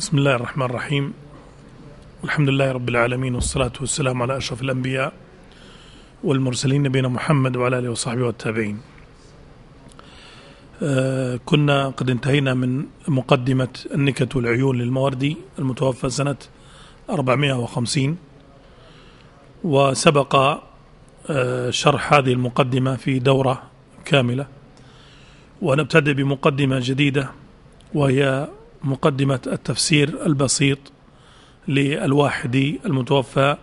بسم الله الرحمن الرحيم الحمد لله رب العالمين والصلاة والسلام على أشرف الأنبياء والمرسلين نبينا محمد وعلى آله وصحبه والتابعين آه، كنا قد انتهينا من مقدمة النكة والعيون للموردي المتوفى سنة 450 وسبق آه، شرح هذه المقدمة في دورة كاملة ونبتدئ بمقدمة جديدة وهي مقدمة التفسير البسيط للواحدي المتوفى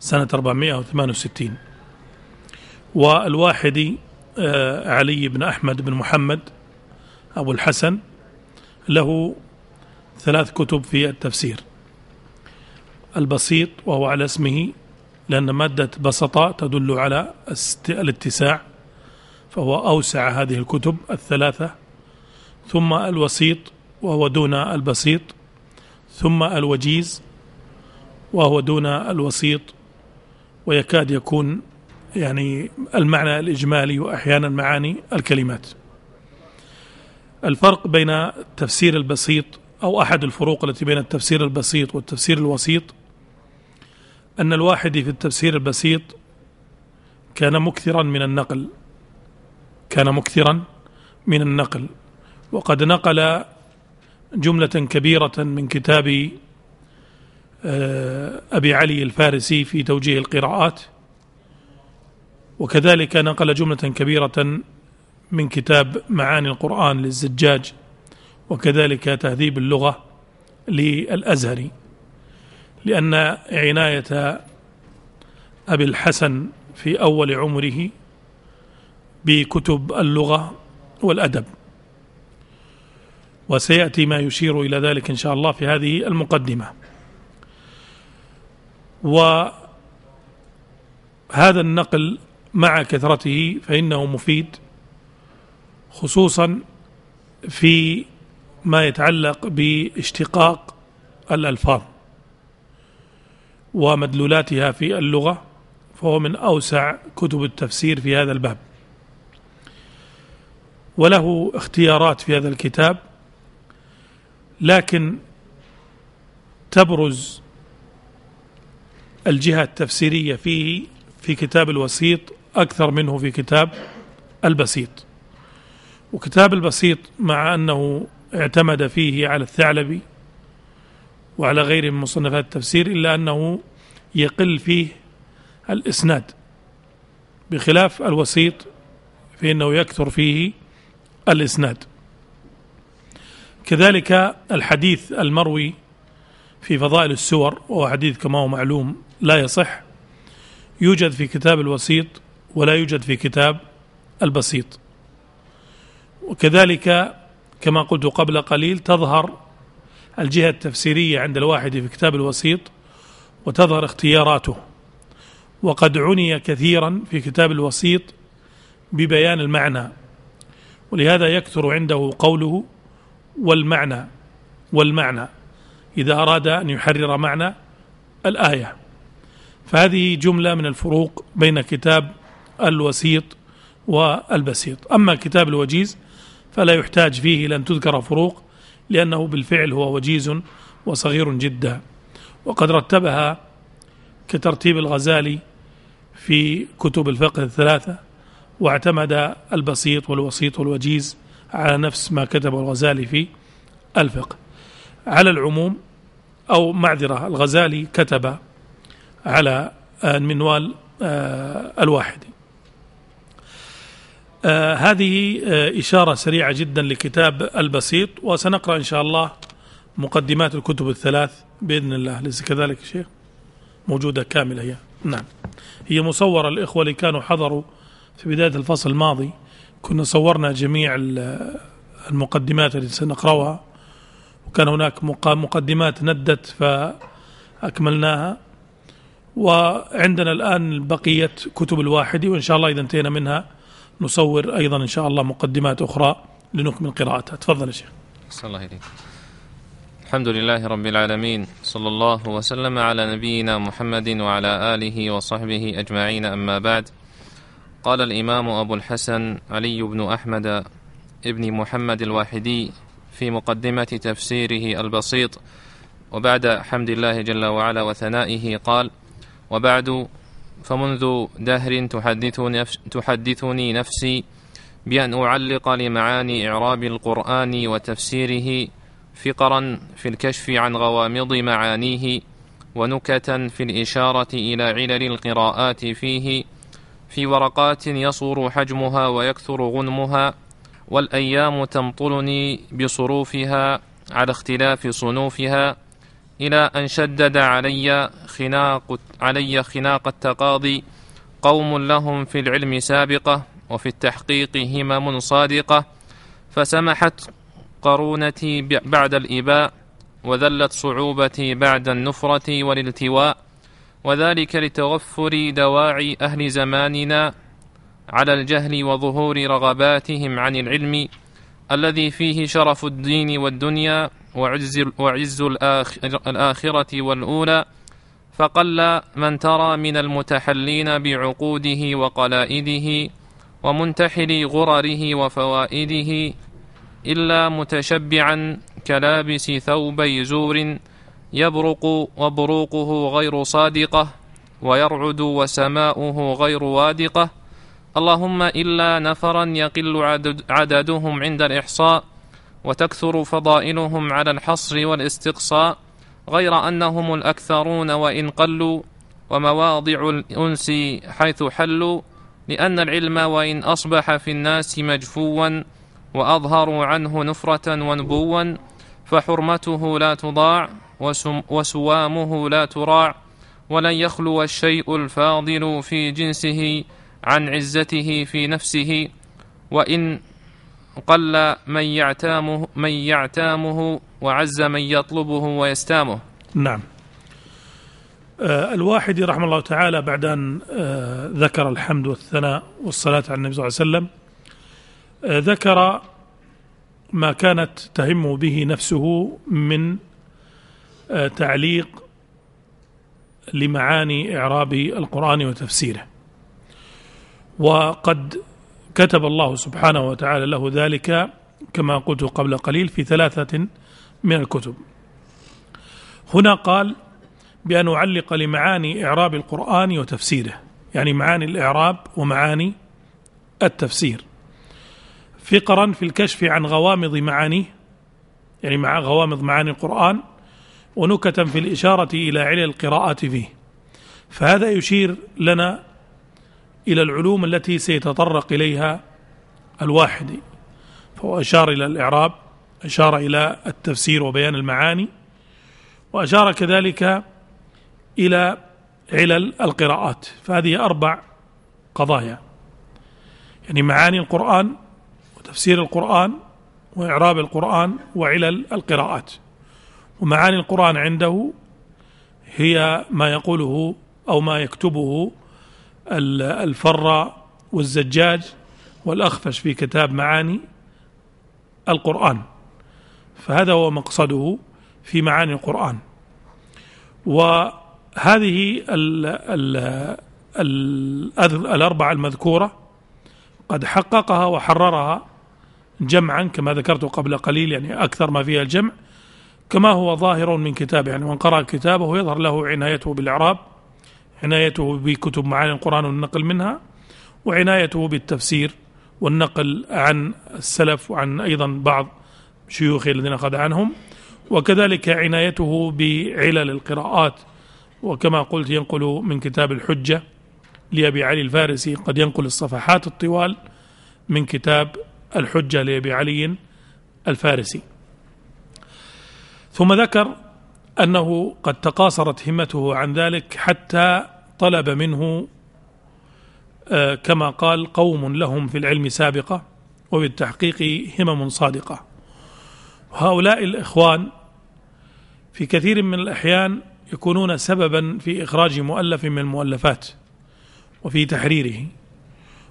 سنة 468 والواحدي آه، علي بن أحمد بن محمد أبو الحسن له ثلاث كتب في التفسير البسيط وهو على اسمه لأن مادة بسطة تدل على الاتساع فهو أوسع هذه الكتب الثلاثة ثم الوسيط وهو دون البسيط ثم الوجيز وهو دون الوسيط ويكاد يكون يعني المعنى الإجمالي وأحيانا معاني الكلمات الفرق بين تفسير البسيط أو أحد الفروق التي بين التفسير البسيط والتفسير الوسيط أن الواحد في التفسير البسيط كان مكثرا من النقل كان مكثرا من النقل وقد نقل جملة كبيرة من كتاب آه، أبي علي الفارسي في توجيه القراءات وكذلك نقل جملة كبيرة من كتاب معاني القرآن للزجاج وكذلك تهذيب اللغة للأزهري لأن عناية أبي الحسن في أول عمره بكتب اللغة والأدب وسيأتي ما يشير إلى ذلك إن شاء الله في هذه المقدمة وهذا النقل مع كثرته فإنه مفيد خصوصا في ما يتعلق باشتقاق الألفاظ ومدلولاتها في اللغة فهو من أوسع كتب التفسير في هذا الباب وله اختيارات في هذا الكتاب لكن تبرز الجهة التفسيرية فيه في كتاب الوسيط أكثر منه في كتاب البسيط وكتاب البسيط مع أنه اعتمد فيه على الثعلبي وعلى غيره من مصنفات التفسير إلا أنه يقل فيه الإسناد بخلاف الوسيط فإنه يكثر فيه الإسناد كذلك الحديث المروي في فضائل السور وهو حديث كما هو معلوم لا يصح يوجد في كتاب الوسيط ولا يوجد في كتاب البسيط وكذلك كما قلت قبل قليل تظهر الجهة التفسيرية عند الواحد في كتاب الوسيط وتظهر اختياراته وقد عني كثيرا في كتاب الوسيط ببيان المعنى ولهذا يكثر عنده قوله والمعنى والمعنى إذا أراد أن يحرر معنى الآية فهذه جملة من الفروق بين كتاب الوسيط والبسيط أما كتاب الوجيز فلا يحتاج فيه لن تذكر فروق لأنه بالفعل هو وجيز وصغير جدا وقد رتبها كترتيب الغزالي في كتب الفقه الثلاثة واعتمد البسيط والوسيط والوجيز على نفس ما كتبه الغزالي في الفقه على العموم أو معذرة الغزالي كتب على آه، المنوال آه، الواحد آه، هذه إشارة سريعة جدا لكتاب البسيط وسنقرأ إن شاء الله مقدمات الكتب الثلاث بإذن الله ليس كذلك شيخ موجودة كاملة هي نعم هي مصورة الإخوة اللي كانوا حضروا في بداية الفصل الماضي كنا صورنا جميع المقدمات التي سنقرأها وكان هناك مقدمات ندت فأكملناها وعندنا الآن بقية كتب الواحد وإن شاء الله إذا انتهينا منها نصور أيضا إن شاء الله مقدمات أخرى لنكمل قراءتها تفضل يا شيخ الله إليك الحمد لله رب العالمين صلى الله وسلم على نبينا محمد وعلى آله وصحبه أجمعين أما بعد قال الإمام أبو الحسن علي بن أحمد ابن محمد الواحدي في مقدمة تفسيره البسيط وبعد حمد الله جل وعلا وثنائه قال وبعد فمنذ دهر تحدثني, تحدثني نفسي بأن أعلق لمعاني إعراب القرآن وتفسيره فقرا في الكشف عن غوامض معانيه ونكتا في الإشارة إلى علل القراءات فيه في ورقات يصور حجمها ويكثر غنمها والايام تمطلني بصروفها على اختلاف صنوفها الى ان شدد علي خناق علي خناق التقاضي قوم لهم في العلم سابقه وفي التحقيق همم صادقه فسمحت قرونتي بعد الاباء وذلت صعوبتي بعد النفره والالتواء وذلك لتوفر دواعي أهل زماننا على الجهل وظهور رغباتهم عن العلم الذي فيه شرف الدين والدنيا وعز, وعز الآخرة والأولى فقل من ترى من المتحلين بعقوده وقلائده ومنتحل غرره وفوائده إلا متشبعا كلابس ثوبي زور يبرق وبروقه غير صادقة ويرعد وسماؤه غير وادقة اللهم إلا نفرا يقل عدد عددهم عند الإحصاء وتكثر فضائلهم على الحصر والاستقصاء غير أنهم الأكثرون وإن قلوا ومواضع الأنس حيث حلوا لأن العلم وإن أصبح في الناس مجفوا وأظهروا عنه نفرة ونبوا فحرمته لا تضاع وسوامه لا تراع ولن يخلو الشيء الفاضل في جنسه عن عزته في نفسه وإن قل من يعتامه من يعتامه وعز من يطلبه ويستامه. نعم. آه، الواحدي رحمه الله تعالى بعد أن آه، ذكر الحمد والثناء والصلاة على النبي صلى الله عليه وسلم آه، ذكر ما كانت تهم به نفسه من آه، تعليق لمعاني إعراب القرآن وتفسيره وقد كتب الله سبحانه وتعالى له ذلك كما قلت قبل قليل في ثلاثة من الكتب هنا قال بأن أعلق لمعاني إعراب القرآن وتفسيره يعني معاني الإعراب ومعاني التفسير فقرا في الكشف عن غوامض معانيه يعني مع غوامض معاني القرآن ونكتا في الإشارة إلى علل القراءة فيه فهذا يشير لنا إلى العلوم التي سيتطرق إليها الواحد فهو أشار إلى الإعراب أشار إلى التفسير وبيان المعاني وأشار كذلك إلى علل القراءات فهذه أربع قضايا يعني معاني القرآن وتفسير القرآن وإعراب القرآن وعلل القراءات ومعاني القرآن عنده هي ما يقوله أو ما يكتبه الفراء والزجاج والأخفش في كتاب معاني القرآن فهذا هو مقصده في معاني القرآن وهذه ال ال الأربعة المذكورة قد حققها وحررها جمعا كما ذكرت قبل قليل يعني أكثر ما فيها الجمع كما هو ظاهر من كتابه يعني من قرأ كتابه يظهر له عنايته بالإعراب عنايته بكتب معاني القرآن والنقل منها وعنايته بالتفسير والنقل عن السلف وعن أيضا بعض شيوخه الذين أخذ عنهم وكذلك عنايته بعلل القراءات وكما قلت ينقل من كتاب الحجة لأبي علي الفارسي قد ينقل الصفحات الطوال من كتاب الحجة لأبي علي الفارسي ثم ذكر انه قد تقاصرت همته عن ذلك حتى طلب منه آه، كما قال قوم لهم في العلم سابقه وبالتحقيق همم صادقه هؤلاء الاخوان في كثير من الاحيان يكونون سببا في اخراج مؤلف من المؤلفات وفي تحريره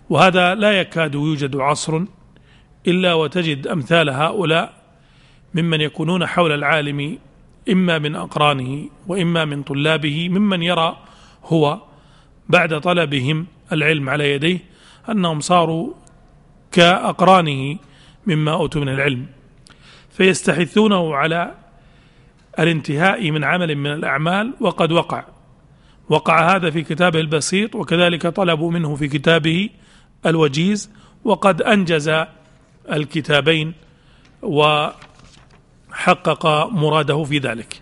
وهذا لا يكاد يوجد عصر الا وتجد امثال هؤلاء ممن يكونون حول العالم إما من أقرانه وإما من طلابه ممن يرى هو بعد طلبهم العلم على يديه أنهم صاروا كأقرانه مما أوتوا من العلم فيستحثونه على الانتهاء من عمل من الأعمال وقد وقع وقع هذا في كتابه البسيط وكذلك طلبوا منه في كتابه الوجيز وقد أنجز الكتابين و حقق مراده في ذلك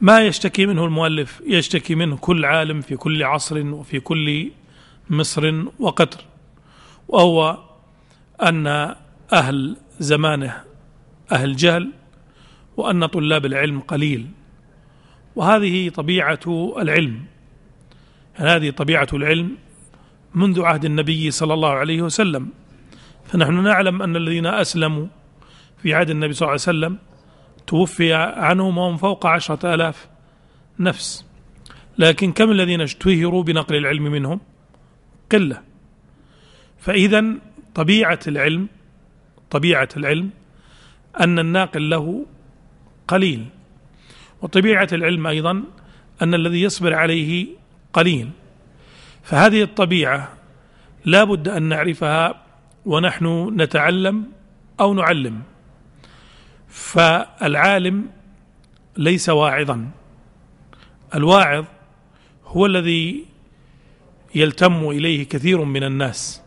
ما يشتكي منه المؤلف يشتكي منه كل عالم في كل عصر وفي كل مصر وقطر وهو أن أهل زمانه أهل جهل وأن طلاب العلم قليل وهذه طبيعة العلم يعني هذه طبيعة العلم منذ عهد النبي صلى الله عليه وسلم فنحن نعلم أن الذين أسلموا في عهد النبي صلى الله عليه وسلم توفي عنهم وهم فوق عشرة آلاف نفس لكن كم الذين اشتهروا بنقل العلم منهم قلة فإذا طبيعة العلم طبيعة العلم أن الناقل له قليل وطبيعة العلم أيضا أن الذي يصبر عليه قليل فهذه الطبيعة لا بد أن نعرفها ونحن نتعلم أو نعلم فالعالم ليس واعظا الواعظ هو الذي يلتم اليه كثير من الناس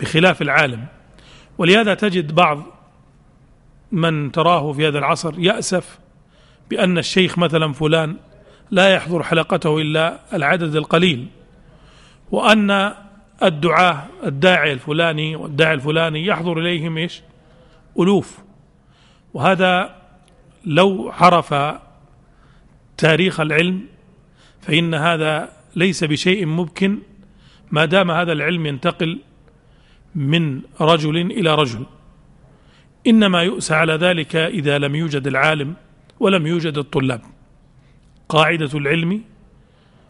بخلاف العالم ولهذا تجد بعض من تراه في هذا العصر ياسف بان الشيخ مثلا فلان لا يحضر حلقته الا العدد القليل وان الدعاه الداعي الفلاني والداعي الفلاني يحضر اليهم ايش؟ ألوف وهذا لو عرف تاريخ العلم فإن هذا ليس بشيء ممكن ما دام هذا العلم ينتقل من رجل إلى رجل إنما يؤسى على ذلك إذا لم يوجد العالم ولم يوجد الطلاب قاعدة العلم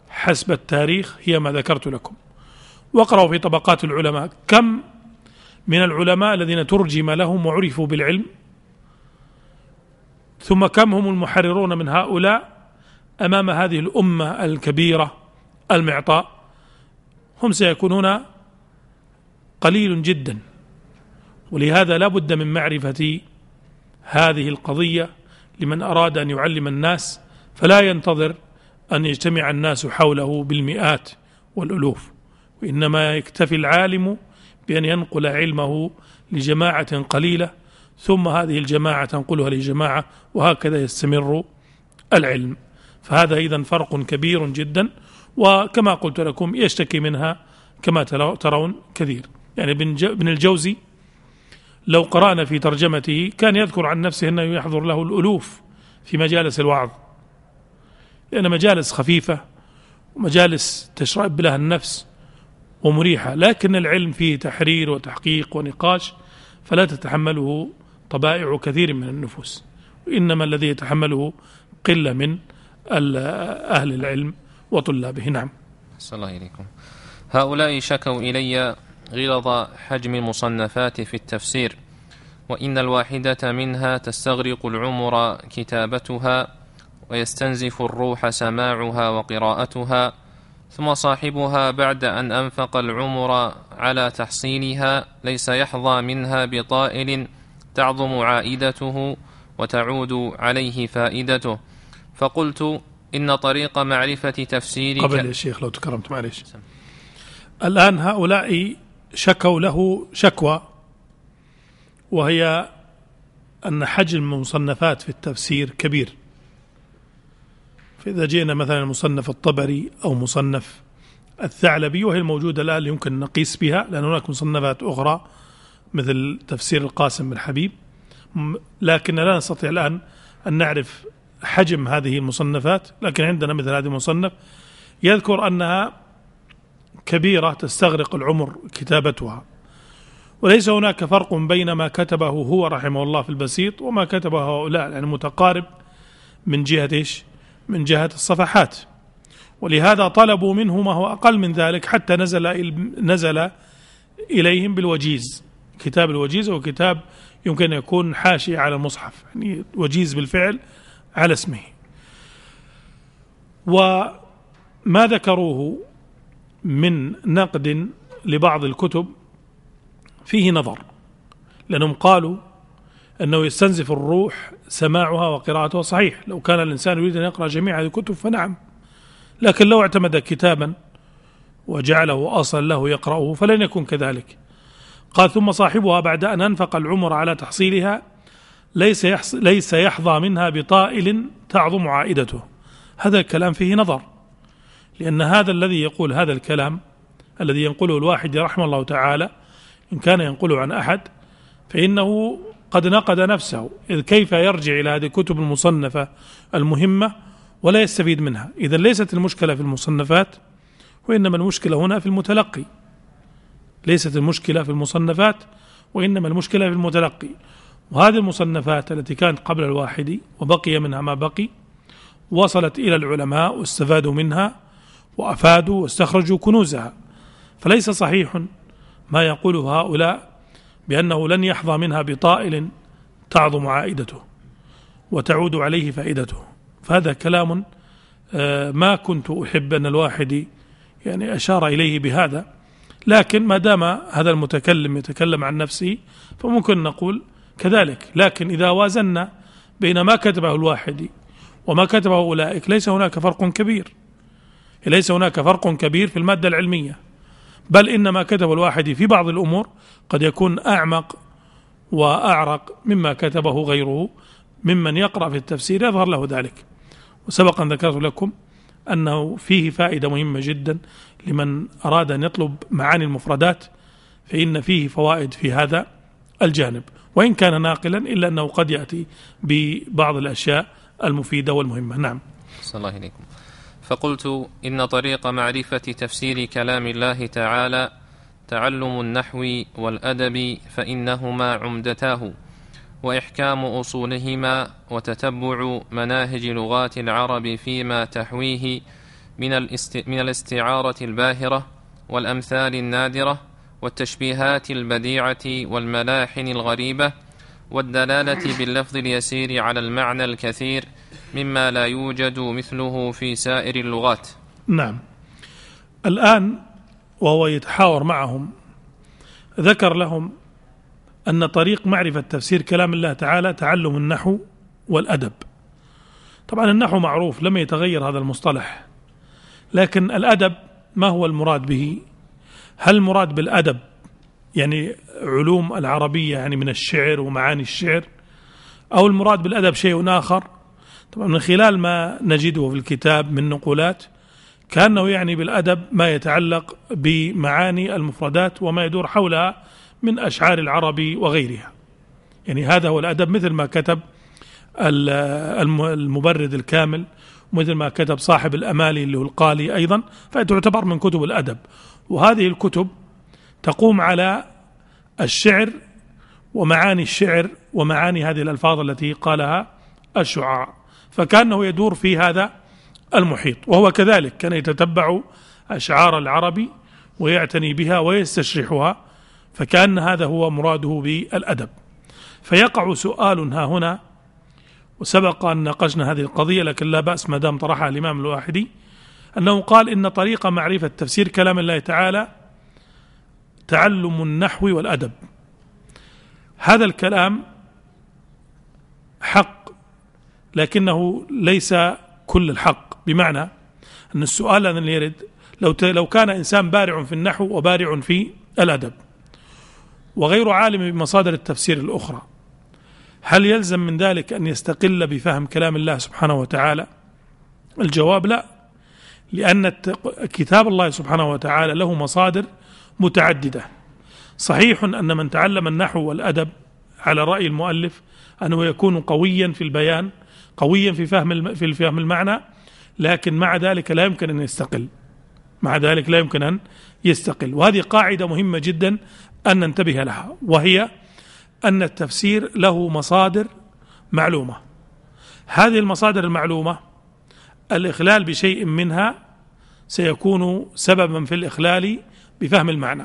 حسب التاريخ هي ما ذكرت لكم واقرأوا في طبقات العلماء كم من العلماء الذين ترجم لهم وعرفوا بالعلم ثم كم هم المحررون من هؤلاء امام هذه الامه الكبيره المعطاء هم سيكونون قليل جدا ولهذا لا بد من معرفه هذه القضيه لمن اراد ان يعلم الناس فلا ينتظر ان يجتمع الناس حوله بالمئات والالوف وانما يكتفي العالم بأن ينقل علمه لجماعة قليلة ثم هذه الجماعة تنقلها لجماعة وهكذا يستمر العلم فهذا إذا فرق كبير جدا وكما قلت لكم يشتكي منها كما ترون كثير يعني ابن الجوزي لو قرأنا في ترجمته كان يذكر عن نفسه أنه يحضر له الألوف في مجالس الوعظ لأن مجالس خفيفة ومجالس تشرب لها النفس ومريحة لكن العلم فيه تحرير وتحقيق ونقاش فلا تتحمله طبائع كثير من النفوس وإنما الذي يتحمله قلة من أهل العلم وطلابه نعم أحسن الله إليكم هؤلاء شكوا إلي غلظ حجم المصنفات في التفسير وإن الواحدة منها تستغرق العمر كتابتها ويستنزف الروح سماعها وقراءتها ثم صاحبها بعد أن أنفق العمر على تحصيلها ليس يحظى منها بطائل تعظم عائدته وتعود عليه فائدته فقلت إن طريق معرفة تفسيرك قبل يا شيخ لو تكرمت معلش الآن هؤلاء شكوا له شكوى وهي أن حجم المصنفات في التفسير كبير فإذا جئنا مثلا مصنف الطبري أو مصنف الثعلبي وهي الموجودة الآن يمكن نقيس بها لأن هناك مصنفات أخرى مثل تفسير القاسم بن حبيب لكن لا نستطيع الآن أن نعرف حجم هذه المصنفات لكن عندنا مثل هذا المصنف يذكر أنها كبيرة تستغرق العمر كتابتها وليس هناك فرق بين ما كتبه هو رحمه الله في البسيط وما كتبه هؤلاء يعني متقارب من جهة إيش من جهة الصفحات ولهذا طلبوا منه ما هو أقل من ذلك حتى نزل نزل إليهم بالوجيز كتاب الوجيز هو كتاب يمكن أن يكون حاشية على المصحف يعني وجيز بالفعل على اسمه وما ذكروه من نقد لبعض الكتب فيه نظر لأنهم قالوا أنه يستنزف الروح سماعها وقراءتها صحيح لو كان الإنسان يريد أن يقرأ جميع هذه الكتب فنعم لكن لو اعتمد كتابا وجعله أصلا له يقرأه فلن يكون كذلك قال ثم صاحبها بعد أن أنفق العمر على تحصيلها ليس, يحص ليس يحظى منها بطائل تعظم عائدته هذا الكلام فيه نظر لأن هذا الذي يقول هذا الكلام الذي ينقله الواحد رحمه الله تعالى إن كان ينقله عن أحد فإنه قد نقد نفسه إذ كيف يرجع إلى هذه الكتب المصنفة المهمة ولا يستفيد منها إذا ليست المشكلة في المصنفات وإنما المشكلة هنا في المتلقي ليست المشكلة في المصنفات وإنما المشكلة في المتلقي وهذه المصنفات التي كانت قبل الواحد وبقي منها ما بقي وصلت إلى العلماء واستفادوا منها وأفادوا واستخرجوا كنوزها فليس صحيح ما يقوله هؤلاء بأنه لن يحظى منها بطائل تعظم عائدته وتعود عليه فائدته فهذا كلام آه، ما كنت أحب أن الواحد يعني أشار إليه بهذا لكن ما دام هذا المتكلم يتكلم عن نفسه فممكن نقول كذلك لكن إذا وازنا بين ما كتبه الواحد وما كتبه أولئك ليس هناك فرق كبير ليس هناك فرق كبير في المادة العلمية بل إن ما الواحد في بعض الأمور قد يكون أعمق وأعرق مما كتبه غيره ممن يقرأ في التفسير يظهر له ذلك وسبقا ذكرت لكم أنه فيه فائدة مهمة جدا لمن أراد أن يطلب معاني المفردات فإن فيه فوائد في هذا الجانب وإن كان ناقلا إلا أنه قد يأتي ببعض الأشياء المفيدة والمهمة نعم صلى الله عليكم فقلت إن طريق معرفة تفسير كلام الله تعالى تعلم النحو والأدب فإنهما عمدتاه وإحكام أصولهما وتتبع مناهج لغات العرب فيما تحويه من, الاست... من الاستعارة الباهرة والأمثال النادرة والتشبيهات البديعة والملاحن الغريبة والدلالة باللفظ اليسير على المعنى الكثير مما لا يوجد مثله في سائر اللغات نعم الآن وهو يتحاور معهم ذكر لهم أن طريق معرفة تفسير كلام الله تعالى تعلم النحو والأدب طبعا النحو معروف لم يتغير هذا المصطلح لكن الأدب ما هو المراد به هل المراد بالأدب يعني علوم العربية يعني من الشعر ومعاني الشعر أو المراد بالأدب شيء آخر طبعا من خلال ما نجده في الكتاب من نقولات كأنه يعني بالأدب ما يتعلق بمعاني المفردات وما يدور حولها من أشعار العربي وغيرها يعني هذا هو الأدب مثل ما كتب المبرد الكامل مثل ما كتب صاحب الأمالي اللي هو القالي أيضا فتعتبر من كتب الأدب وهذه الكتب تقوم على الشعر ومعاني الشعر ومعاني هذه الألفاظ التي قالها الشعراء فكأنه يدور في هذا المحيط وهو كذلك كان يتتبع أشعار العربي ويعتني بها ويستشرحها فكأن هذا هو مراده بالأدب فيقع سؤال ها هنا وسبق أن ناقشنا هذه القضية لكن لا بأس ما دام طرحها الإمام الواحدي أنه قال إن طريق معرفة تفسير كلام الله تعالى تعلم النحو والادب هذا الكلام حق لكنه ليس كل الحق بمعنى ان السؤال الذي يرد لو لو كان انسان بارع في النحو وبارع في الادب وغير عالم بمصادر التفسير الاخرى هل يلزم من ذلك ان يستقل بفهم كلام الله سبحانه وتعالى الجواب لا لان كتاب الله سبحانه وتعالى له مصادر متعددة صحيح أن من تعلم النحو والأدب على رأي المؤلف أنه يكون قويا في البيان قويا في فهم في فهم المعنى لكن مع ذلك لا يمكن أن يستقل مع ذلك لا يمكن أن يستقل وهذه قاعدة مهمة جدا أن ننتبه لها وهي أن التفسير له مصادر معلومة هذه المصادر المعلومة الإخلال بشيء منها سيكون سببا في الإخلال بفهم المعنى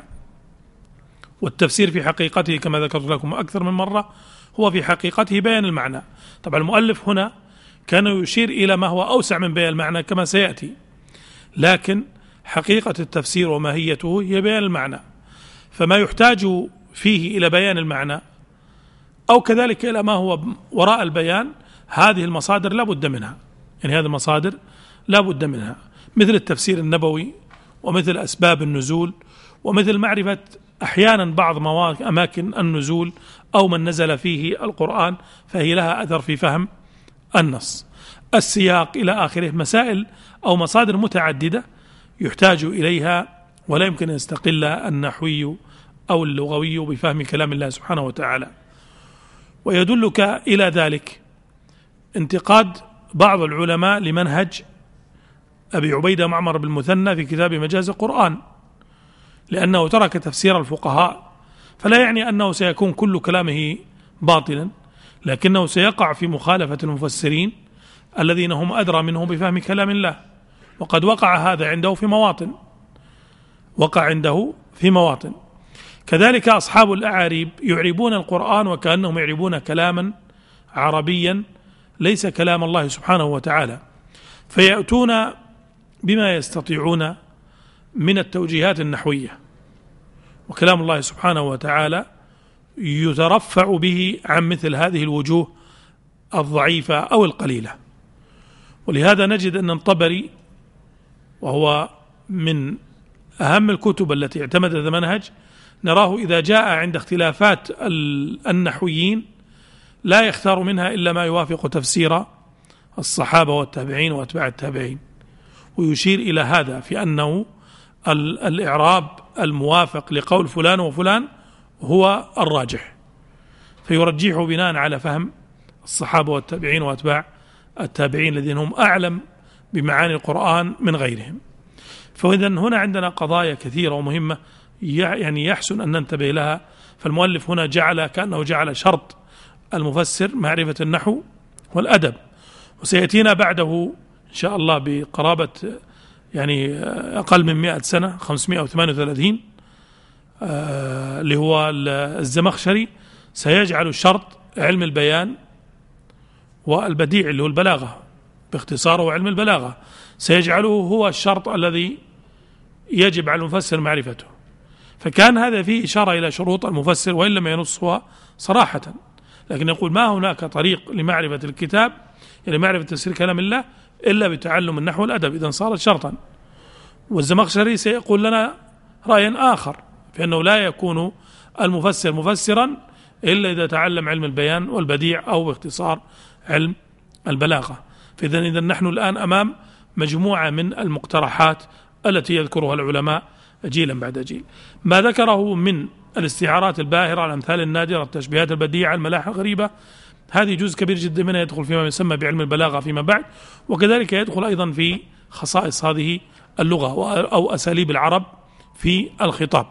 والتفسير في حقيقته كما ذكرت لكم أكثر من مرة هو في حقيقته بيان المعنى طبعا المؤلف هنا كان يشير إلى ما هو أوسع من بيان المعنى كما سيأتي لكن حقيقة التفسير وماهيته هي بيان المعنى فما يحتاج فيه إلى بيان المعنى أو كذلك إلى ما هو وراء البيان هذه المصادر لا بد منها يعني هذه المصادر لا بد منها مثل التفسير النبوي ومثل أسباب النزول ومثل معرفة أحيانا بعض أماكن النزول أو من نزل فيه القرآن فهي لها أثر في فهم النص السياق إلى آخره مسائل أو مصادر متعددة يحتاج إليها ولا يمكن أن يستقل النحوي أو اللغوي بفهم كلام الله سبحانه وتعالى ويدلك إلى ذلك انتقاد بعض العلماء لمنهج أبي عبيدة معمر بن المثنى في كتاب مجاز القرآن لأنه ترك تفسير الفقهاء فلا يعني أنه سيكون كل كلامه باطلا لكنه سيقع في مخالفة المفسرين الذين هم أدرى منه بفهم كلام الله وقد وقع هذا عنده في مواطن وقع عنده في مواطن كذلك أصحاب الأعاريب يعربون القرآن وكأنهم يعربون كلاما عربيا ليس كلام الله سبحانه وتعالى فيأتون بما يستطيعون من التوجيهات النحويه وكلام الله سبحانه وتعالى يترفع به عن مثل هذه الوجوه الضعيفه او القليله ولهذا نجد ان الطبري وهو من اهم الكتب التي اعتمد هذا المنهج نراه اذا جاء عند اختلافات النحويين لا يختار منها الا ما يوافق تفسير الصحابه والتابعين واتباع التابعين ويشير إلى هذا في أنه الإعراب الموافق لقول فلان وفلان هو الراجح فيرجحه بناء على فهم الصحابة والتابعين وأتباع التابعين الذين هم أعلم بمعاني القرآن من غيرهم فإذا هنا عندنا قضايا كثيرة ومهمة يعني يحسن أن ننتبه لها فالمؤلف هنا جعل كأنه جعل شرط المفسر معرفة النحو والأدب وسيأتينا بعده إن شاء الله بقرابة يعني أقل من 100 سنة 538 آه، اللي هو الزمخشري سيجعل شرط علم البيان والبديع اللي هو البلاغة باختصاره علم البلاغة سيجعله هو الشرط الذي يجب على المفسر معرفته فكان هذا فيه إشارة إلى شروط المفسر وإن لم ينصها صراحة لكن يقول ما هناك طريق لمعرفة الكتاب يعني معرفة تفسير كلام الله إلا بتعلم النحو والأدب إذا صارت شرطا والزمخشري سيقول لنا رأيا آخر فإنه لا يكون المفسر مفسرا إلا إذا تعلم علم البيان والبديع أو باختصار علم البلاغة فإذا إذا نحن الآن أمام مجموعة من المقترحات التي يذكرها العلماء جيلا بعد جيل ما ذكره من الاستعارات الباهرة الأمثال النادرة التشبيهات البديعة الملاحة الغريبة هذه جزء كبير جدا منها يدخل فيما يسمى بعلم البلاغة فيما بعد وكذلك يدخل أيضا في خصائص هذه اللغة أو أساليب العرب في الخطاب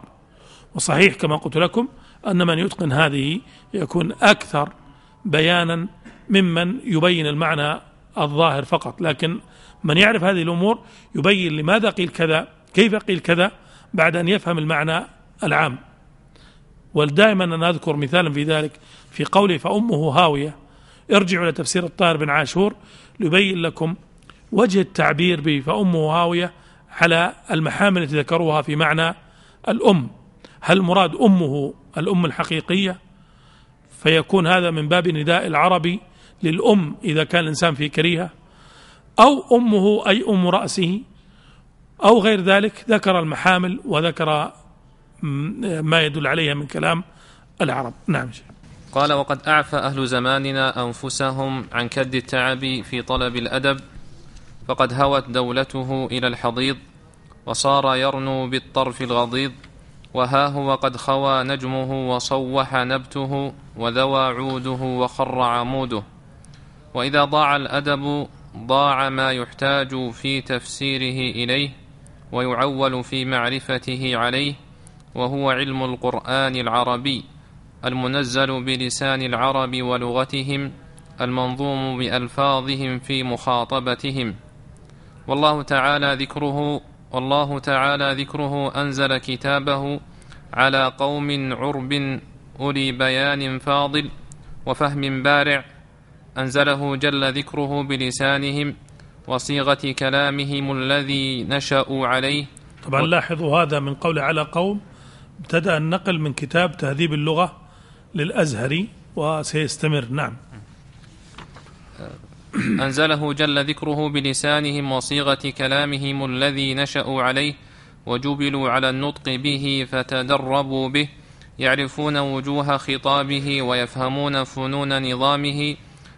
وصحيح كما قلت لكم أن من يتقن هذه يكون أكثر بيانا ممن يبين المعنى الظاهر فقط لكن من يعرف هذه الأمور يبين لماذا قيل كذا كيف قيل كذا بعد أن يفهم المعنى العام ودائما أنا أذكر مثالا في ذلك في قوله فأمه هاوية ارجعوا إلى تفسير الطاهر بن عاشور ليبين لكم وجه التعبير به فأمه هاوية على المحامل التي ذكروها في معنى الأم هل مراد أمه الأم الحقيقية فيكون هذا من باب نداء العربي للأم إذا كان الإنسان في كريهة أو أمه أي أم رأسه أو غير ذلك ذكر المحامل وذكر ما يدل عليها من كلام العرب نعم شيخ قال وقد أعفى أهل زماننا أنفسهم عن كد التعب في طلب الأدب فقد هوت دولته إلى الحضيض وصار يرنو بالطرف الغضيض وها هو قد خوى نجمه وصوح نبته وذوى عوده وخر عموده وإذا ضاع الأدب ضاع ما يحتاج في تفسيره إليه ويعول في معرفته عليه وهو علم القرآن العربي المنزل بلسان العرب ولغتهم المنظوم بألفاظهم في مخاطبتهم والله تعالى ذكره والله تعالى ذكره أنزل كتابه على قوم عرب أولي بيان فاضل وفهم بارع أنزله جل ذكره بلسانهم وصيغة كلامهم الذي نشأوا عليه طبعا لاحظوا هذا من قول على قوم ابتدأ النقل من كتاب تهذيب اللغة للأزهري وسيستمر نعم أنزله جل ذكره بلسانهم وصيغة كلامهم الذي نشأوا عليه وجبلوا على النطق به فتدربوا به يعرفون وجوه خطابه ويفهمون فنون نظامه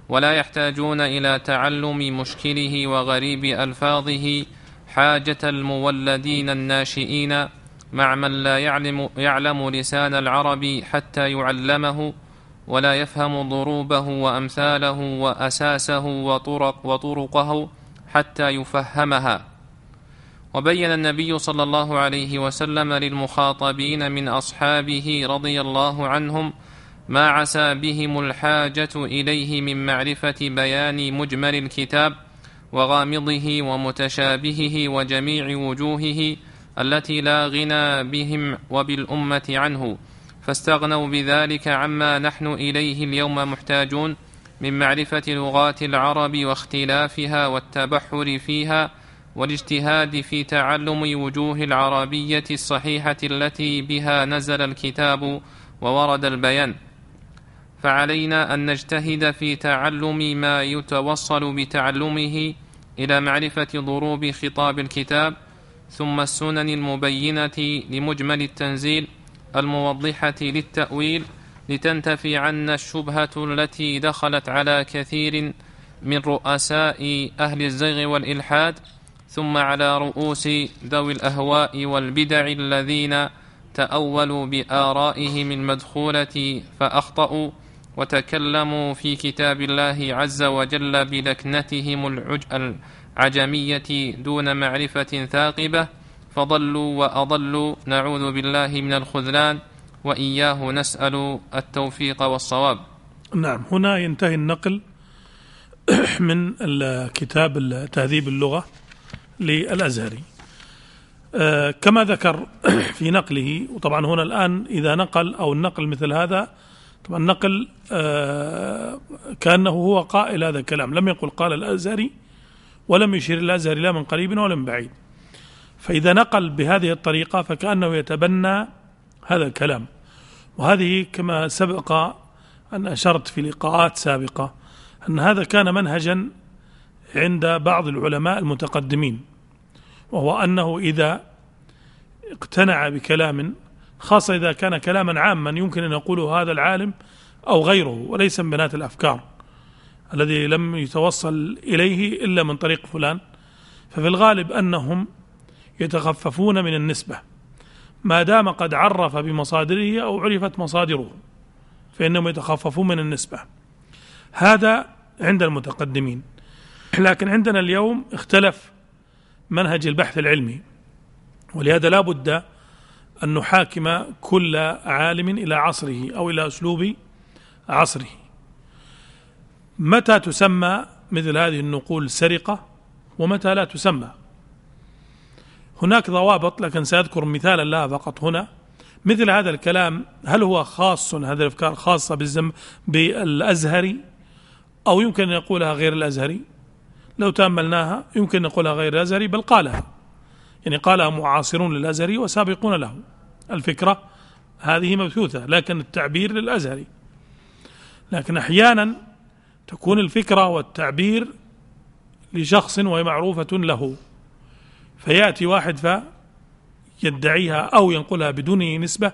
ولا يحتاجون إلى تعلم مشكله وغريب ألفاظه حاجة المولدين الناشئين مع من لا يعلم, يعلم لسان العرب حتى يعلمه ولا يفهم ضروبه وأمثاله وأساسه وطرق وطرقه حتى يفهمها وبين النبي صلى الله عليه وسلم للمخاطبين من أصحابه رضي الله عنهم ما عسى بهم الحاجة إليه من معرفة بيان مجمل الكتاب وغامضه ومتشابهه وجميع وجوهه التي لا غنى بهم وبالأمة عنه فاستغنوا بذلك عما نحن إليه اليوم محتاجون من معرفة لغات العرب واختلافها والتبحر فيها والاجتهاد في تعلم وجوه العربية الصحيحة التي بها نزل الكتاب وورد البيان فعلينا أن نجتهد في تعلم ما يتوصل بتعلمه إلى معرفة ضروب خطاب الكتاب ثم السنن المبينة لمجمل التنزيل الموضحة للتأويل لتنتفي عنا الشبهة التي دخلت على كثير من رؤساء أهل الزيغ والإلحاد ثم على رؤوس ذوي الأهواء والبدع الذين تأولوا بآرائهم المدخولة فأخطأوا وتكلموا في كتاب الله عز وجل بلكنتهم العجل عجمية دون معرفة ثاقبة فضلوا وأضلوا نعوذ بالله من الخذلان وإياه نسأل التوفيق والصواب نعم هنا ينتهي النقل من كتاب تهذيب اللغة للأزهري آه، كما ذكر في نقله وطبعا هنا الآن إذا نقل أو النقل مثل هذا طبعا النقل آه، كأنه هو قائل هذا الكلام لم يقل قال الأزهري ولم يشير الأزهر لا من قريب ولا من بعيد فاذا نقل بهذه الطريقه فكانه يتبنى هذا الكلام وهذه كما سبق ان اشرت في لقاءات سابقه ان هذا كان منهجا عند بعض العلماء المتقدمين وهو انه اذا اقتنع بكلام خاصه اذا كان كلاما عاما يمكن ان يقوله هذا العالم او غيره وليس من بنات الافكار الذي لم يتوصل إليه إلا من طريق فلان ففي الغالب أنهم يتخففون من النسبة ما دام قد عرف بمصادره أو عرفت مصادره فإنهم يتخففون من النسبة هذا عند المتقدمين لكن عندنا اليوم اختلف منهج البحث العلمي ولهذا لا بد أن نحاكم كل عالم إلى عصره أو إلى أسلوب عصره متى تسمى مثل هذه النقول سرقة ومتى لا تسمى هناك ضوابط لكن سأذكر مثالا لها فقط هنا مثل هذا الكلام هل هو خاص هذه الأفكار خاصة بالزم بالأزهري أو يمكن أن يقولها غير الأزهري لو تأملناها يمكن أن نقولها غير الأزهري بل قالها يعني قالها معاصرون للأزهري وسابقون له الفكرة هذه مبثوثة لكن التعبير للأزهري لكن أحيانا تكون الفكرة والتعبير لشخص وهي معروفة له فيأتي واحد فيدعيها أو ينقلها بدون نسبة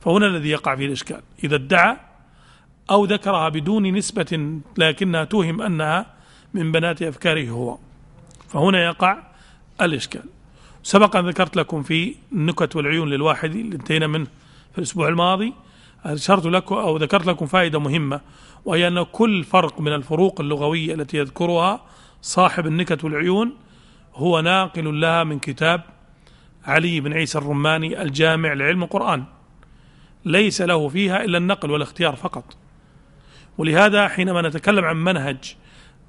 فهنا الذي يقع فيه الإشكال إذا ادعى أو ذكرها بدون نسبة لكنها توهم أنها من بنات أفكاره هو فهنا يقع الإشكال سبق أن ذكرت لكم في النكت والعيون للواحد اللي انتهينا منه في الأسبوع الماضي أشرت لكم أو ذكرت لكم فائدة مهمة وهي أن كل فرق من الفروق اللغوية التي يذكرها صاحب النكت والعيون هو ناقل لها من كتاب علي بن عيسى الرماني الجامع لعلم القرآن ليس له فيها إلا النقل والاختيار فقط ولهذا حينما نتكلم عن منهج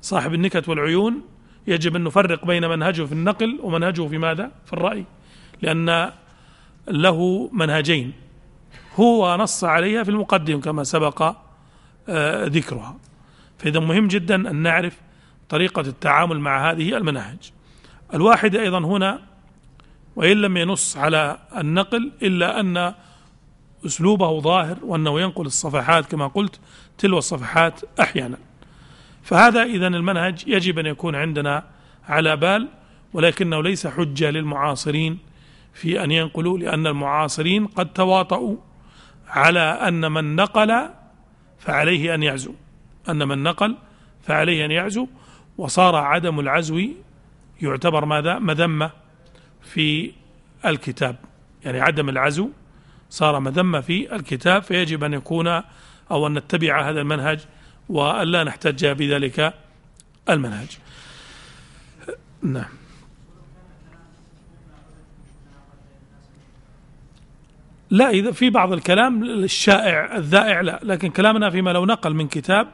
صاحب النكت والعيون يجب أن نفرق بين منهجه في النقل ومنهجه في ماذا؟ في الرأي لأن له منهجين هو نص عليها في المقدم كما سبق آه، ذكرها فإذا مهم جدا أن نعرف طريقة التعامل مع هذه المناهج الواحد أيضا هنا وإن لم ينص على النقل إلا أن أسلوبه ظاهر وأنه ينقل الصفحات كما قلت تلو الصفحات أحيانا فهذا إذا المنهج يجب أن يكون عندنا على بال ولكنه ليس حجة للمعاصرين في أن ينقلوا لأن المعاصرين قد تواطؤوا على أن من نقل فعليه أن يعزو أن من نقل فعليه أن يعزو وصار عدم العزو يعتبر ماذا مذمة في الكتاب يعني عدم العزو صار مذمة في الكتاب فيجب أن يكون أو أن نتبع هذا المنهج وأن لا نحتج بذلك المنهج نعم لا إذا في بعض الكلام الشائع الذائع لا لكن كلامنا فيما لو نقل من كتاب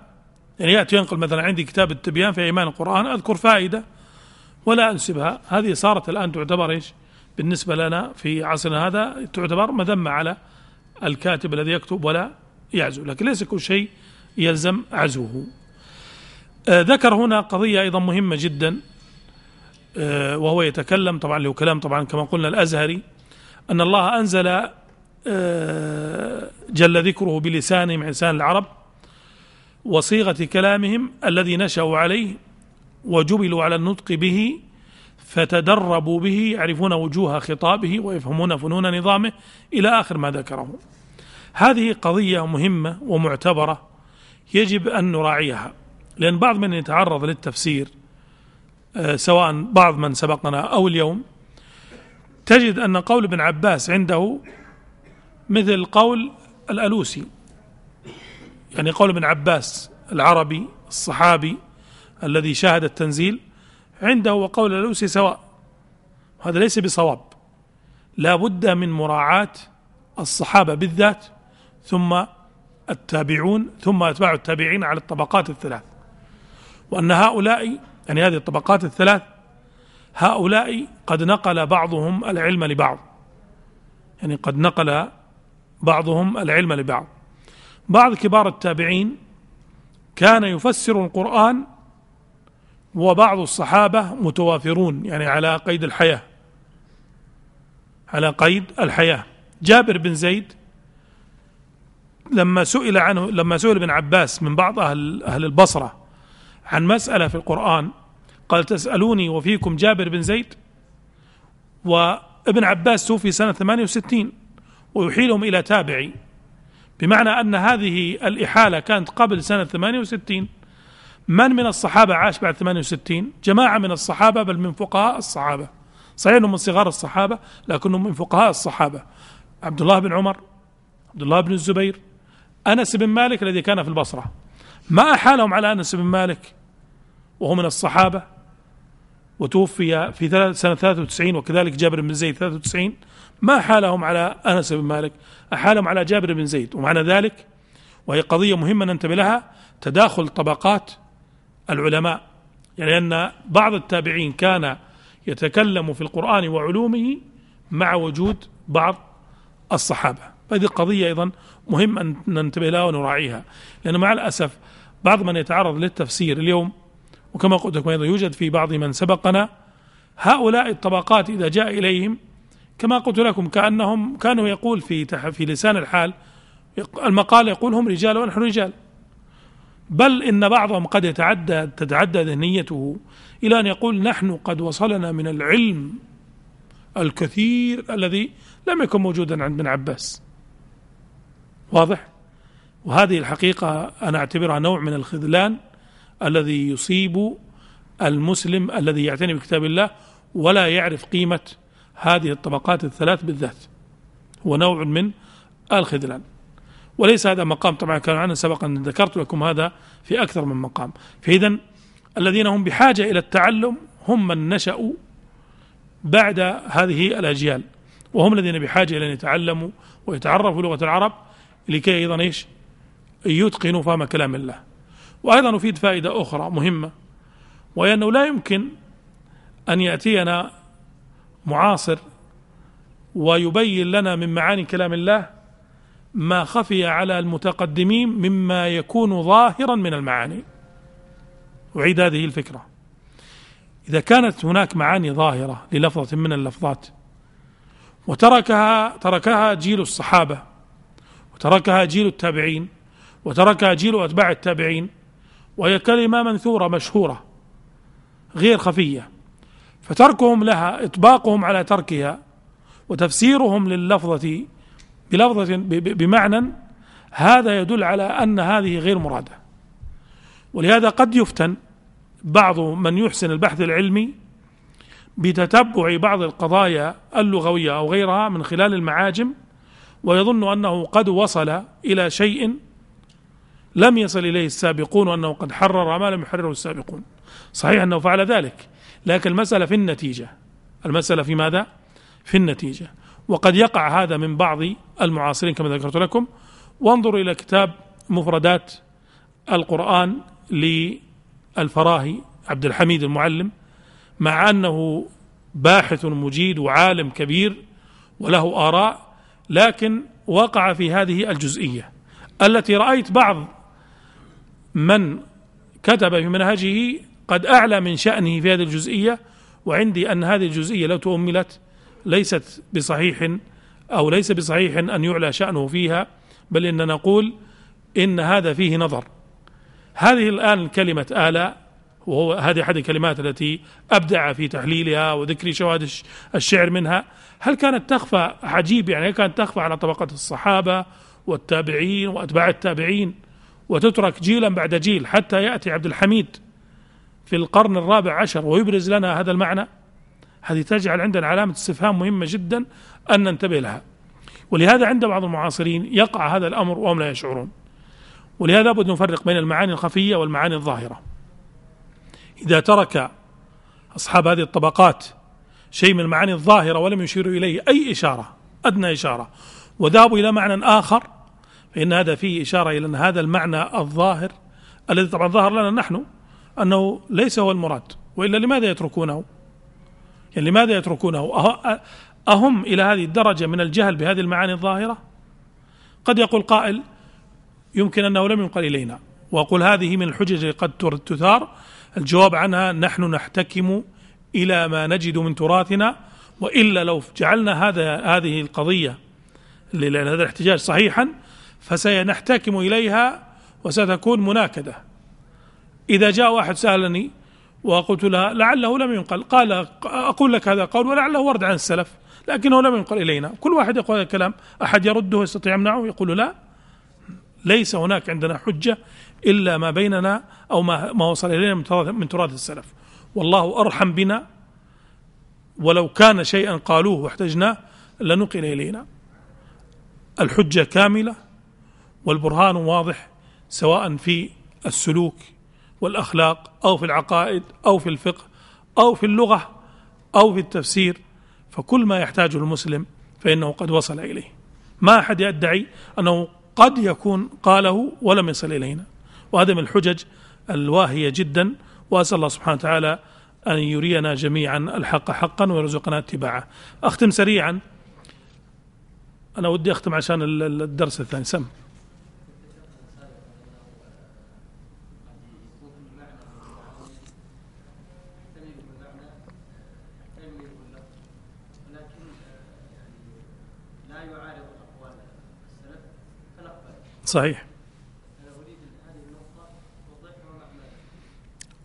يعني يأتي ينقل مثلا عندي كتاب التبيان في إيمان القرآن أذكر فائدة ولا أنسبها هذه صارت الآن تعتبر إيش بالنسبة لنا في عصرنا هذا تعتبر مذمة على الكاتب الذي يكتب ولا يعزو لكن ليس كل شيء يلزم عزوه آه، ذكر هنا قضية أيضا مهمة جدا آه، وهو يتكلم طبعا له كلام طبعا كما قلنا الأزهري أن الله أنزل جل ذكره بلسانهم لسان العرب وصيغة كلامهم الذي نشأوا عليه وجبلوا على النطق به فتدربوا به يعرفون وجوه خطابه ويفهمون فنون نظامه إلى آخر ما ذكره هذه قضية مهمة ومعتبرة يجب أن نراعيها لأن بعض من يتعرض للتفسير آه، سواء بعض من سبقنا أو اليوم تجد أن قول ابن عباس عنده مثل قول الألوسي يعني قول ابن عباس العربي الصحابي الذي شاهد التنزيل عنده وقول الألوسي سواء هذا ليس بصواب لا بد من مراعاة الصحابة بالذات ثم التابعون ثم أتباع التابعين على الطبقات الثلاث وأن هؤلاء يعني هذه الطبقات الثلاث هؤلاء قد نقل بعضهم العلم لبعض يعني قد نقل بعضهم العلم لبعض بعض كبار التابعين كان يفسر القرآن وبعض الصحابة متوافرون يعني على قيد الحياة على قيد الحياة جابر بن زيد لما سئل عنه لما سئل ابن عباس من بعض أهل, أهل البصرة عن مسألة في القرآن قال تسألوني وفيكم جابر بن زيد وابن عباس توفي سنة 68 ويحيلهم إلى تابعي بمعنى أن هذه الإحالة كانت قبل سنة 68 من من الصحابة عاش بعد 68 جماعة من الصحابة بل من فقهاء الصحابة صحيح أنهم من صغار الصحابة لكنهم من فقهاء الصحابة عبد الله بن عمر عبد الله بن الزبير أنس بن مالك الذي كان في البصرة ما أحالهم على أنس بن مالك وهو من الصحابة وتوفي في سنة 93 وكذلك جابر بن زيد 93 ما حالهم على أنس بن مالك أحالهم على جابر بن زيد ومعنى ذلك وهي قضية مهمة ننتبه لها تداخل طبقات العلماء يعني أن بعض التابعين كان يتكلم في القرآن وعلومه مع وجود بعض الصحابة فهذه قضية أيضا مهم أن ننتبه لها ونراعيها لأن مع الأسف بعض من يتعرض للتفسير اليوم وكما قلت لكم أيضا يوجد في بعض من سبقنا هؤلاء الطبقات إذا جاء إليهم كما قلت لكم كأنهم كانوا يقول في في لسان الحال المقال يقول هم رجال ونحن رجال بل إن بعضهم قد يتعدى تتعدى ذهنيته إلى أن يقول نحن قد وصلنا من العلم الكثير الذي لم يكن موجودا عند ابن عباس واضح وهذه الحقيقة أنا أعتبرها نوع من الخذلان الذي يصيب المسلم الذي يعتني بكتاب الله ولا يعرف قيمة هذه الطبقات الثلاث بالذات هو نوع من الخذلان وليس هذا مقام طبعا كان عنه سبقا ذكرت لكم هذا في أكثر من مقام فإذا الذين هم بحاجة إلى التعلم هم من نشأوا بعد هذه الأجيال وهم الذين بحاجة إلى أن يتعلموا ويتعرفوا لغة العرب لكي أيضا إيش يتقنوا فهم كلام الله وأيضا نفيد فائدة أخرى مهمة وهي أنه لا يمكن أن يأتينا معاصر ويبين لنا من معاني كلام الله ما خفي على المتقدمين مما يكون ظاهرا من المعاني أعيد هذه الفكرة إذا كانت هناك معاني ظاهرة للفظة من اللفظات وتركها تركها جيل الصحابة وتركها جيل التابعين وتركها جيل أتباع التابعين وهي كلمة منثورة مشهورة غير خفية فتركهم لها إطباقهم على تركها وتفسيرهم للفظة بلفظة بمعنى هذا يدل على أن هذه غير مرادة ولهذا قد يفتن بعض من يحسن البحث العلمي بتتبع بعض القضايا اللغوية أو غيرها من خلال المعاجم ويظن أنه قد وصل إلى شيء لم يصل إليه السابقون وأنه قد حرر ما لم يحرره السابقون صحيح أنه فعل ذلك لكن المسألة في النتيجة المسألة في ماذا؟ في النتيجة وقد يقع هذا من بعض المعاصرين كما ذكرت لكم وانظروا إلى كتاب مفردات القرآن للفراهي عبد الحميد المعلم مع أنه باحث مجيد وعالم كبير وله آراء لكن وقع في هذه الجزئية التي رأيت بعض من كتب في منهجه قد أعلى من شأنه في هذه الجزئية وعندي أن هذه الجزئية لو تؤملت ليست بصحيح أو ليس بصحيح أن يعلى شأنه فيها بل إن نقول إن هذا فيه نظر هذه الآن كلمة آلاء وهو هذه أحد الكلمات التي أبدع في تحليلها وذكر شواهد الشعر منها هل كانت تخفى عجيب يعني هل كانت تخفى على طبقة الصحابة والتابعين وأتباع التابعين وتترك جيلا بعد جيل حتى يأتي عبد الحميد في القرن الرابع عشر ويبرز لنا هذا المعنى هذه تجعل عندنا علامة استفهام مهمة جدا أن ننتبه لها ولهذا عند بعض المعاصرين يقع هذا الأمر وهم لا يشعرون ولهذا بد نفرق بين المعاني الخفية والمعاني الظاهرة إذا ترك أصحاب هذه الطبقات شيء من المعاني الظاهرة ولم يشيروا إليه أي إشارة أدنى إشارة وذهبوا إلى معنى آخر فإن هذا فيه إشارة إلى أن هذا المعنى الظاهر الذي طبعا ظهر لنا نحن أنه ليس هو المراد وإلا لماذا يتركونه يعني لماذا يتركونه أه- أهم إلى هذه الدرجة من الجهل بهذه المعاني الظاهرة قد يقول قائل يمكن أنه لم ينقل إلينا وأقول هذه من الحجج قد تثار الجواب عنها نحن نحتكم إلى ما نجد من تراثنا وإلا لو جعلنا هذا هذه القضية هذا الاحتجاج صحيحا فسنحتكم إليها وستكون مناكدة إذا جاء واحد سألني وقلت له لعله لم ينقل قال أقول لك هذا القول ولعله ورد عن السلف لكنه لم ينقل إلينا كل واحد يقول هذا الكلام أحد يرده يستطيع يمنعه يقول لا ليس هناك عندنا حجة إلا ما بيننا أو ما, ما وصل إلينا من من تراث السلف والله أرحم بنا ولو كان شيئا قالوه واحتجناه لنقل إلينا الحجة كاملة والبرهان واضح سواء في السلوك والأخلاق أو في العقائد أو في الفقه أو في اللغة أو في التفسير فكل ما يحتاجه المسلم فإنه قد وصل إليه ما أحد يدعي أنه قد يكون قاله ولم يصل إلينا وهذا من الحجج الواهية جدا وأسأل الله سبحانه وتعالى أن يرينا جميعا الحق حقا ويرزقنا اتباعه أختم سريعا أنا ودي أختم عشان الدرس الثاني سم صحيح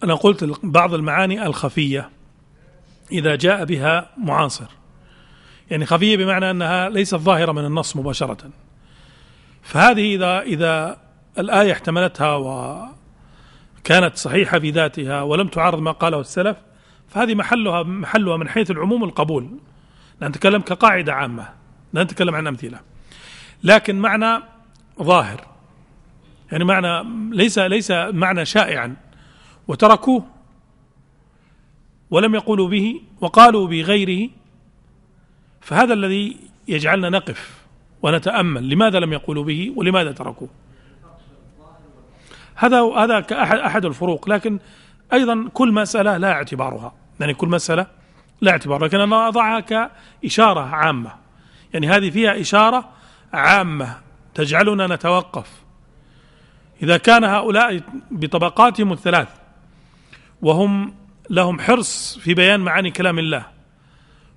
أنا قلت بعض المعاني الخفية إذا جاء بها معاصر يعني خفية بمعنى أنها ليست ظاهرة من النص مباشرة فهذه إذا إذا الآية احتملتها وكانت صحيحة في ذاتها ولم تعارض ما قاله السلف فهذه محلها محلها من حيث العموم القبول نتكلم كقاعدة عامة لا نتكلم عن أمثلة لكن معنى ظاهر يعني معنى ليس ليس معنى شائعا وتركوه ولم يقولوا به وقالوا بغيره فهذا الذي يجعلنا نقف ونتامل لماذا لم يقولوا به ولماذا تركوه هذا هذا كأحد احد الفروق لكن ايضا كل مساله لا اعتبارها يعني كل مساله لا اعتبار لكن انا اضعها كاشاره عامه يعني هذه فيها اشاره عامه تجعلنا نتوقف إذا كان هؤلاء بطبقاتهم الثلاث وهم لهم حرص في بيان معاني كلام الله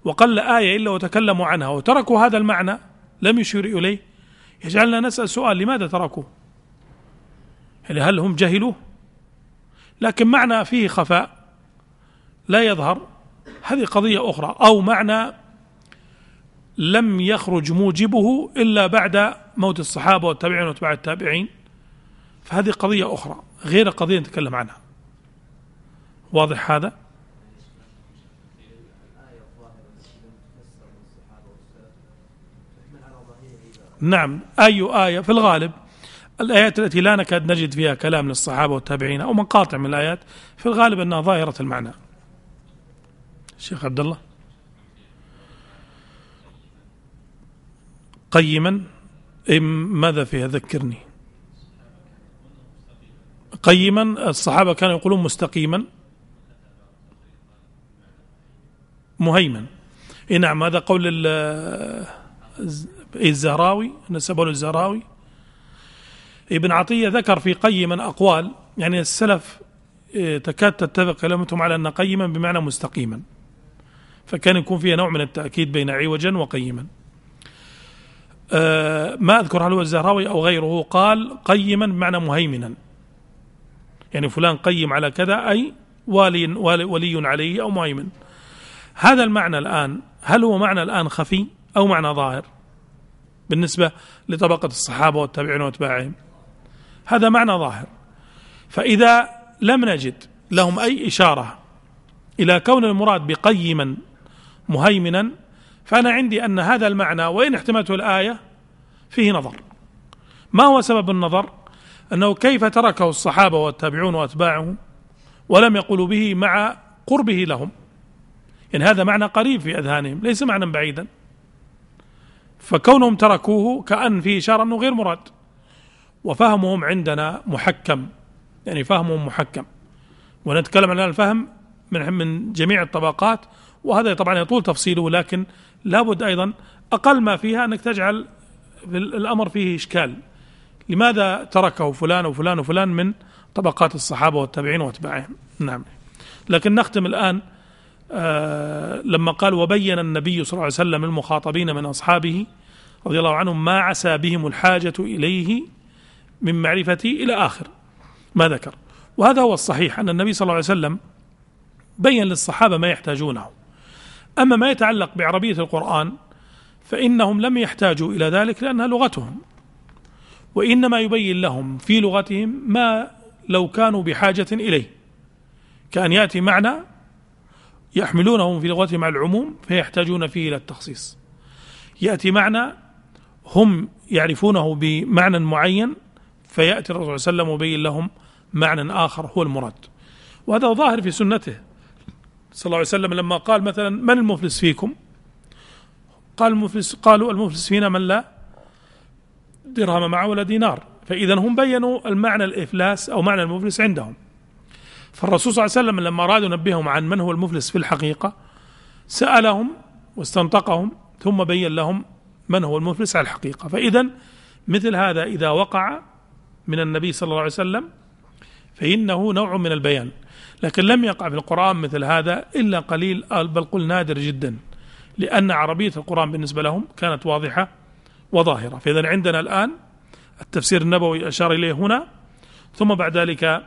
وقل آية إلا وتكلموا عنها وتركوا هذا المعنى لم يشير إليه يجعلنا نسأل سؤال لماذا تركوه يعني هل هم جهلوه لكن معنى فيه خفاء لا يظهر هذه قضية أخرى أو معنى لم يخرج موجبه إلا بعد موت الصحابة والتابعين واتباع التابعين فهذه قضية أخرى غير قضية نتكلم عنها واضح هذا نعم أي آية في الغالب الآيات التي لا نكاد نجد فيها كلام للصحابة والتابعين أو مقاطع من الآيات في الغالب أنها ظاهرة المعنى الشيخ عبد الله قيما إيه، ماذا فيها ذكرني قيما الصحابة كانوا يقولون مستقيما مهيمن إيه نعم هذا قول الزهراوي نسبه للزهراوي ابن عطية ذكر في قيما أقوال يعني السلف إيه، تكاد تتفق كلمتهم على أن قيما بمعنى مستقيما فكان يكون فيها نوع من التأكيد بين عوجا وقيما آه، ما أذكر هل هو الزهراوي أو غيره قال قيما بمعنى مهيمنا يعني فلان قيم على كذا أي ولي, ولي عليه أو مهيمن هذا المعنى الآن هل هو معنى الآن خفي أو معنى ظاهر بالنسبة لطبقة الصحابة والتابعين واتباعهم هذا معنى ظاهر فإذا لم نجد لهم أي إشارة إلى كون المراد بقيما مهيمنا فأنا عندي أن هذا المعنى وإن احتملته الآية فيه نظر ما هو سبب النظر أنه كيف تركه الصحابة والتابعون وأتباعهم ولم يقولوا به مع قربه لهم يعني هذا معنى قريب في أذهانهم ليس معنى بعيدا فكونهم تركوه كأن فيه إشارة أنه غير مراد وفهمهم عندنا محكم يعني فهمهم محكم ونتكلم عن الفهم من من جميع الطبقات وهذا طبعا يطول تفصيله لكن لابد أيضا أقل ما فيها أنك تجعل الأمر فيه إشكال لماذا تركه فلان وفلان وفلان من طبقات الصحابة والتابعين وأتباعهم نعم لكن نختم الآن آه لما قال وبين النبي صلى الله عليه وسلم المخاطبين من أصحابه رضي الله عنهم ما عسى بهم الحاجة إليه من معرفته إلى آخر ما ذكر وهذا هو الصحيح أن النبي صلى الله عليه وسلم بين للصحابة ما يحتاجونه أما ما يتعلق بعربية القرآن فإنهم لم يحتاجوا إلى ذلك لأنها لغتهم وإنما يبين لهم في لغتهم ما لو كانوا بحاجة إليه كأن يأتي معنى يحملونه في لغتهم على العموم فيحتاجون فيه إلى التخصيص يأتي معنى هم يعرفونه بمعنى معين فيأتي الرسول صلى الله عليه وسلم ويبين لهم معنى آخر هو المراد وهذا ظاهر في سنته صلى الله عليه وسلم لما قال مثلا من المفلس فيكم قال المفلس قالوا المفلس فينا من لا درهم معه ولا دينار فإذا هم بينوا المعنى الإفلاس أو معنى المفلس عندهم فالرسول صلى الله عليه وسلم لما أراد ينبههم عن من هو المفلس في الحقيقة سألهم واستنطقهم ثم بين لهم من هو المفلس على الحقيقة فإذا مثل هذا إذا وقع من النبي صلى الله عليه وسلم فإنه نوع من البيان لكن لم يقع في القرآن مثل هذا إلا قليل آه، بل قل نادر جدا لأن عربية القرآن بالنسبة لهم كانت واضحة وظاهرة فإذا عندنا الآن التفسير النبوي أشار إليه هنا ثم بعد ذلك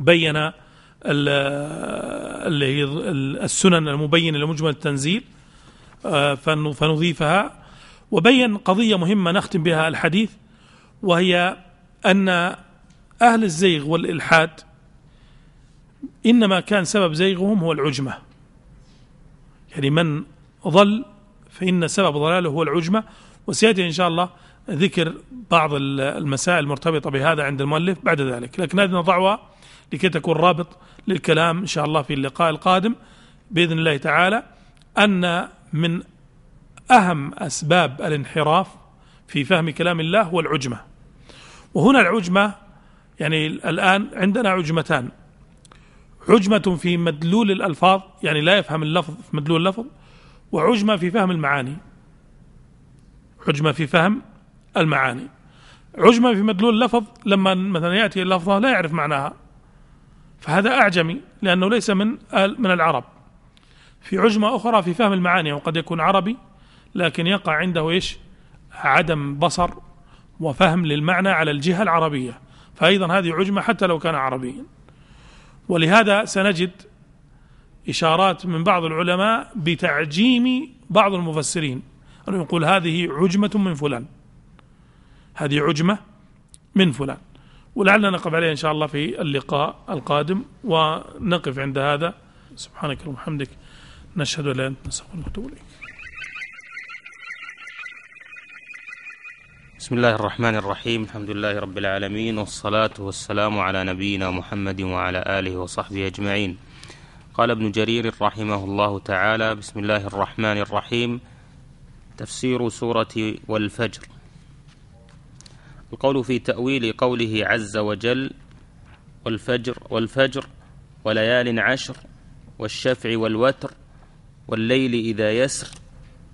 بين اللي هي السنن المبينة لمجمل التنزيل آه، فنضيفها وبين قضية مهمة نختم بها الحديث وهي أن أهل الزيغ والإلحاد إنما كان سبب زيغهم هو العجمة يعني من ضل فإن سبب ضلاله هو العجمة وسيأتي إن شاء الله ذكر بعض المسائل المرتبطة بهذا عند المؤلف بعد ذلك لكن هذه نضعها لكي تكون رابط للكلام إن شاء الله في اللقاء القادم بإذن الله تعالى أن من أهم أسباب الانحراف في فهم كلام الله هو العجمة وهنا العجمة يعني الآن عندنا عجمتان عجمة في مدلول الألفاظ يعني لا يفهم اللفظ في مدلول اللفظ وعجمة في فهم المعاني عجمة في فهم المعاني عجمة في مدلول اللفظ لما مثلا يأتي اللفظة لا يعرف معناها فهذا أعجمي لأنه ليس من من العرب في عجمة أخرى في فهم المعاني وقد يكون عربي لكن يقع عنده إيش عدم بصر وفهم للمعنى على الجهة العربية فأيضا هذه عجمة حتى لو كان عربيا ولهذا سنجد إشارات من بعض العلماء بتعجيم بعض المفسرين أنه يقول هذه عجمة من فلان هذه عجمة من فلان ولعلنا نقف عليه إن شاء الله في اللقاء القادم ونقف عند هذا سبحانك اللهم وبحمدك نشهد أن لا إله إلا أنت نستغفرك ونتوب إليك بسم الله الرحمن الرحيم الحمد لله رب العالمين والصلاة والسلام على نبينا محمد وعلى آله وصحبه أجمعين قال ابن جرير رحمه الله تعالى بسم الله الرحمن الرحيم تفسير سورة والفجر القول في تأويل قوله عز وجل والفجر والفجر وليال عشر والشفع والوتر والليل إذا يسر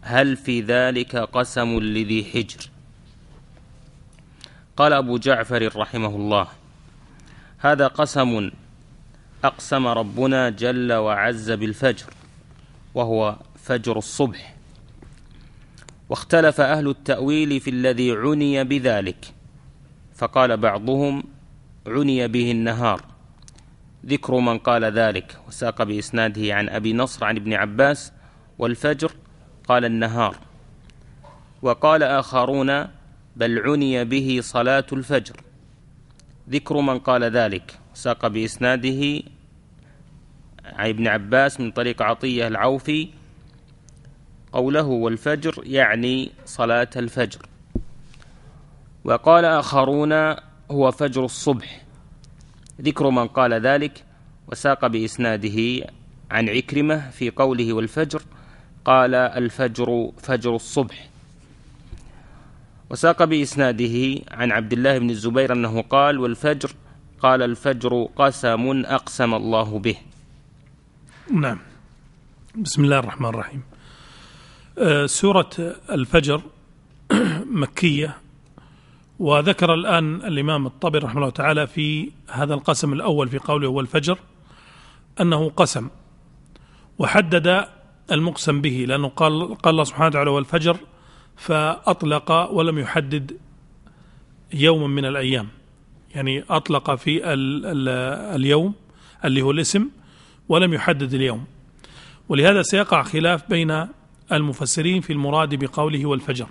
هل في ذلك قسم لذي حجر قال أبو جعفر رحمه الله هذا قسم أقسم ربنا جل وعز بالفجر وهو فجر الصبح واختلف أهل التأويل في الذي عني بذلك فقال بعضهم عني به النهار ذكر من قال ذلك وساق بإسناده عن أبي نصر عن ابن عباس والفجر قال النهار وقال آخرون بل عني به صلاة الفجر ذكر من قال ذلك ساق بإسناده عن ابن عباس من طريق عطية العوفي قوله والفجر يعني صلاة الفجر وقال آخرون هو فجر الصبح ذكر من قال ذلك وساق بإسناده عن عكرمة في قوله والفجر قال الفجر فجر الصبح وساق بإسناده عن عبد الله بن الزبير أنه قال والفجر قال الفجر قسم أقسم الله به نعم بسم الله الرحمن الرحيم آه، سورة الفجر مكية وذكر الآن الإمام الطبري رحمه الله تعالى في هذا القسم الأول في قوله هو الفجر أنه قسم وحدد المقسم به لأنه قال, قال الله سبحانه وتعالى والفجر فأطلق ولم يحدد يوما من الأيام يعني أطلق في اليوم اللي هو الاسم ولم يحدد اليوم ولهذا سيقع خلاف بين المفسرين في المراد بقوله والفجر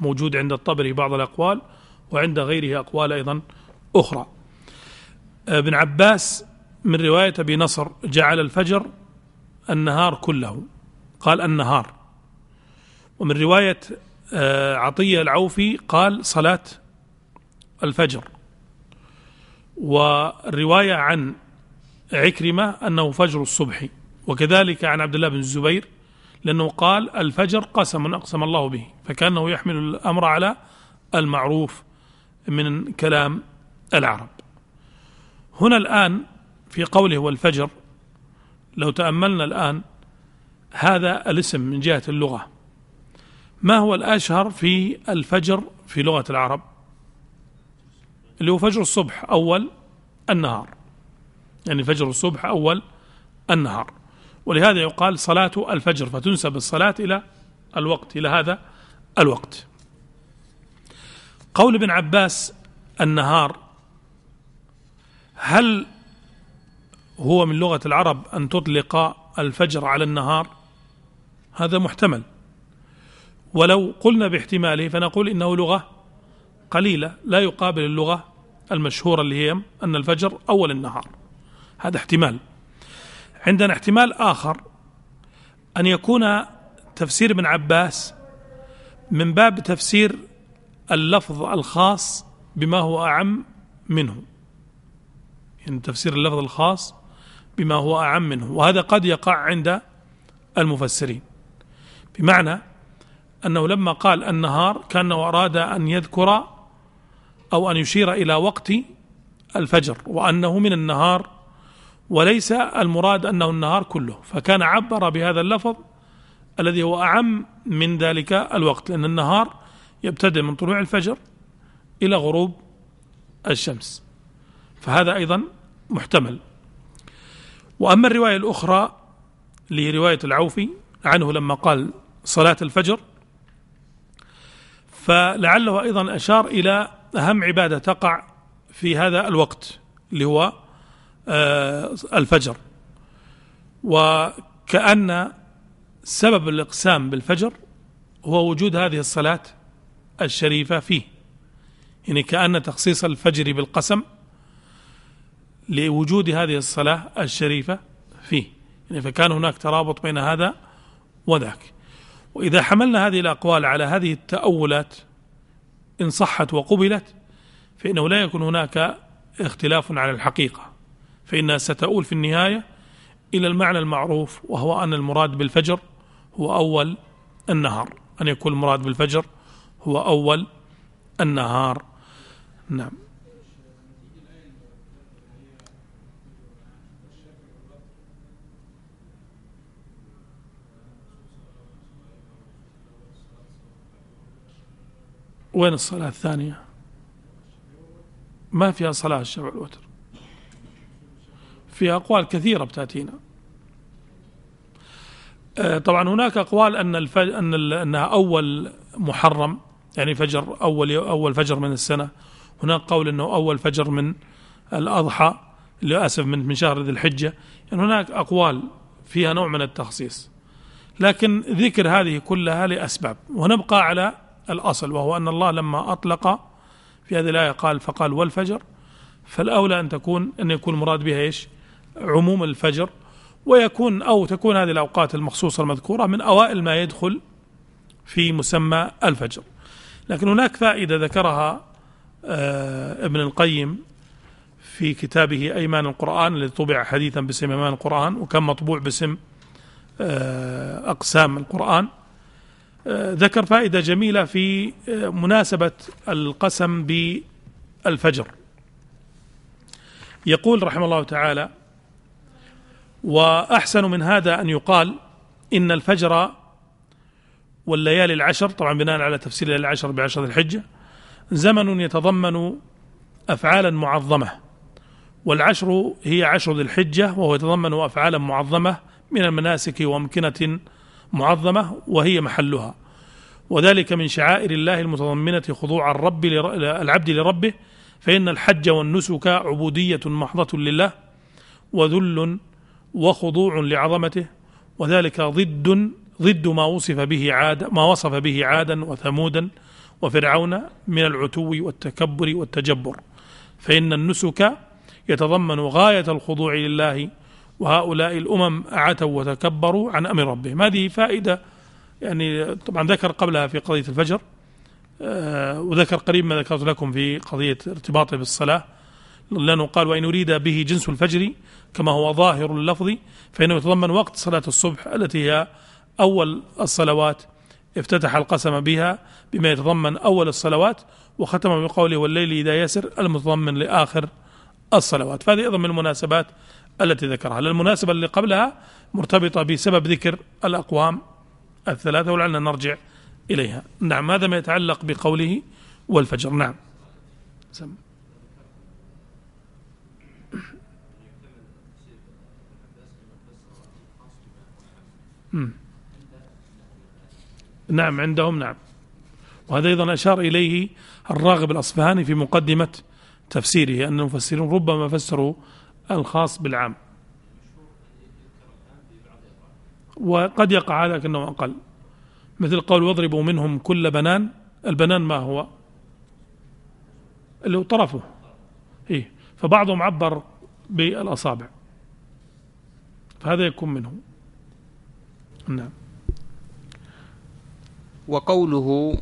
موجود عند الطبري بعض الأقوال وعند غيره أقوال أيضا أخرى ابن عباس من رواية أبي نصر جعل الفجر النهار كله قال النهار ومن رواية آه، عطية العوفي قال صلاة الفجر والرواية عن عكرمة أنه فجر الصبح وكذلك عن عبد الله بن الزبير لأنه قال الفجر قسم أقسم الله به فكأنه يحمل الأمر على المعروف من كلام العرب هنا الآن في قوله والفجر لو تأملنا الآن هذا الاسم من جهة اللغة ما هو الأشهر في الفجر في لغة العرب اللي هو فجر الصبح أول النهار يعني فجر الصبح أول النهار ولهذا يقال صلاة الفجر فتنسب الصلاة إلى الوقت إلى هذا الوقت قول ابن عباس النهار هل هو من لغة العرب أن تطلق الفجر على النهار هذا محتمل ولو قلنا باحتماله فنقول إنه لغة قليلة لا يقابل اللغة المشهورة اللي هي أن الفجر أول النهار هذا احتمال عندنا احتمال آخر أن يكون تفسير ابن عباس من باب تفسير اللفظ الخاص بما هو أعم منه يعني تفسير اللفظ الخاص بما هو أعم منه وهذا قد يقع عند المفسرين بمعنى أنه لما قال النهار كأنه أراد أن يذكر أو أن يشير إلى وقت الفجر وأنه من النهار وليس المراد أنه النهار كله فكان عبر بهذا اللفظ الذي هو أعم من ذلك الوقت لأن النهار يبتدئ من طلوع الفجر إلى غروب الشمس فهذا أيضا محتمل وأما الرواية الأخرى لرواية العوفي عنه لما قال صلاة الفجر فلعله أيضا أشار إلى أهم عبادة تقع في هذا الوقت اللي هو آه، الفجر وكأن سبب الإقسام بالفجر هو وجود هذه الصلاة الشريفة فيه يعني كأن تخصيص الفجر بالقسم لوجود هذه الصلاة الشريفة فيه يعني فكان هناك ترابط بين هذا وذاك وإذا حملنا هذه الأقوال على هذه التأولات إن صحت وقبلت فإنه لا يكون هناك اختلاف على الحقيقة فإنها ستؤول في النهاية إلى المعنى المعروف وهو أن المراد بالفجر هو أول النهار أن يكون المراد بالفجر هو أول النهار نعم وين الصلاة الثانية ما فيها صلاة الشفع والوتر في أقوال كثيرة بتأتينا آه، طبعا هناك أقوال أن الفجر أن أنها أول محرم يعني فجر أول أول فجر من السنة هناك قول أنه أول فجر من الأضحى للأسف من من شهر ذي الحجة يعني هناك أقوال فيها نوع من التخصيص لكن ذكر هذه كلها لأسباب ونبقى على الأصل وهو أن الله لما أطلق في هذه الآية قال فقال والفجر فالأولى أن تكون أن يكون المراد بها إيش عموم الفجر ويكون أو تكون هذه الأوقات المخصوصة المذكورة من أوائل ما يدخل في مسمى الفجر لكن هناك فائدة ذكرها آه، ابن القيم في كتابه أيمان القرآن الذي طبع حديثا باسم أيمان القرآن وكان مطبوع باسم آه، أقسام القرآن ذكر فائدة جميلة في آه، مناسبة القسم بالفجر يقول رحمه الله تعالى وأحسن من هذا أن يقال إن الفجر والليالي العشر طبعا بناء على تفسير الليالي العشر بعشر الحجة زمن يتضمن أفعالا معظمة والعشر هي عشر ذي الحجة وهو يتضمن أفعالا معظمة من المناسك وأمكنة معظمة وهي محلها وذلك من شعائر الله المتضمنة خضوع الرب العبد لربه فإن الحج والنسك عبودية محضة لله وذل وخضوع لعظمته وذلك ضد ضد ما وصف به عاد ما وصف به عادا وثمودا وفرعون من العتو والتكبر والتجبر فإن النسك يتضمن غاية الخضوع لله وهؤلاء الأمم عتوا وتكبروا عن أمر ربهم هذه فائدة يعني طبعا ذكر قبلها في قضية الفجر آه، وذكر قريب ما ذكرت لكم في قضية ارتباطه بالصلاة لأنه قال وإن أريد به جنس الفجر كما هو ظاهر اللفظ فإنه يتضمن وقت صلاة الصبح التي هي أول الصلوات افتتح القسم بها بما يتضمن أول الصلوات وختم بقوله والليل إذا يسر المتضمن لآخر الصلوات فهذه أيضا من المناسبات التي ذكرها للمناسبة اللي قبلها مرتبطة بسبب ذكر الأقوام الثلاثة ولعلنا نرجع إليها نعم هذا ما يتعلق بقوله والفجر نعم سم. نعم عندهم نعم وهذا أيضا أشار إليه الراغب الأصفهاني في مقدمة تفسيره أن المفسرين ربما فسروا الخاص بالعام وقد يقع هذا لكنه أقل مثل قول واضربوا منهم كل بنان البنان ما هو اللي هو طرفه إيه فبعضهم عبر بالأصابع فهذا يكون منه نعم وقوله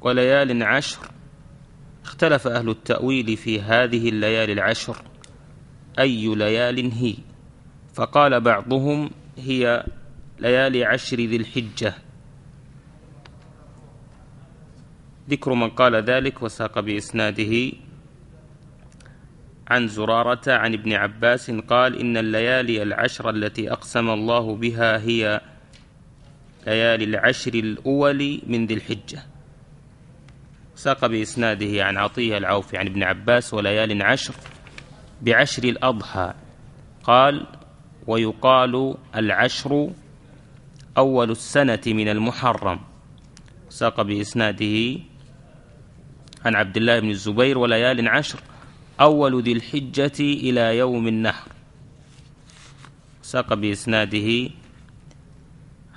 وليال عشر اختلف أهل التأويل في هذه الليالي العشر أي ليال هي فقال بعضهم هي ليالي عشر ذي الحجة ذكر من قال ذلك وساق بإسناده عن زرارة عن ابن عباس قال إن الليالي العشر التي أقسم الله بها هي ليالي العشر الأول من ذي الحجة ساق بإسناده عن عطية العوفي عن ابن عباس وليال عشر بعشر الأضحى قال ويقال العشر أول السنة من المحرم ساق بإسناده عن عبد الله بن الزبير وليال عشر أول ذي الحجة إلى يوم النحر ساق بإسناده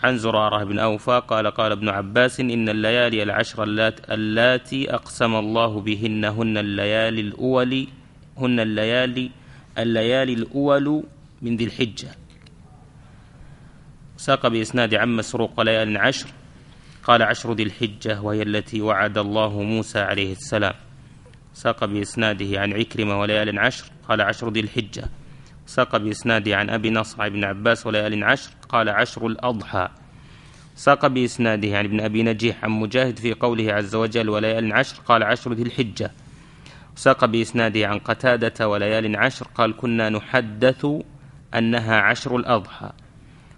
عن زرارة بن أوفى قال قال ابن عباس إن الليالي العشر اللاتي أقسم الله بهن هن الليالي الأولي هن الليالي الليالي الأول من ذي الحجة ساق بإسناد عم مسروق ليال عشر قال عشر ذي الحجة وهي التي وعد الله موسى عليه السلام ساق بإسناده عن عكرمة وليال عشر قال عشر ذي الحجة ساق بإسناده عن أبي نصع بن عباس وليال عشر قال عشر الأضحى ساق بإسناده عن ابن أبي نجيح عن مجاهد في قوله عز وجل وليال عشر قال عشر ذي الحجة ساق بإسناده عن قتادة وليال عشر قال كنا نحدث أنها عشر الأضحى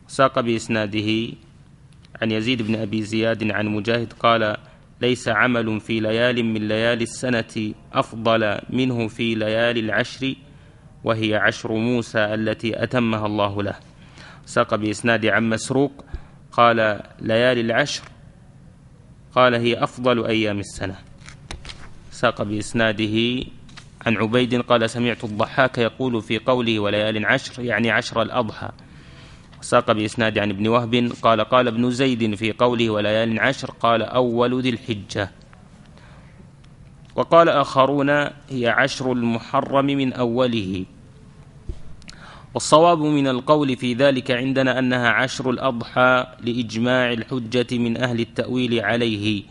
ساق بإسناده عن يزيد بن أبي زياد عن مجاهد قال ليس عمل في ليال من ليالي السنة أفضل منه في ليالي العشر وهي عشر موسى التي أتمها الله له ساق بإسناد عن مسروق قال ليالي العشر قال هي أفضل أيام السنة ساق بإسناده عن عبيد قال سمعت الضحاك يقول في قوله وليال عشر يعني عشر الأضحى وساق بإسناد عن ابن وهب قال قال ابن زيد في قوله وليال عشر قال أول ذي الحجة وقال آخرون هي عشر المحرم من أوله والصواب من القول في ذلك عندنا أنها عشر الأضحى لإجماع الحجة من أهل التأويل عليه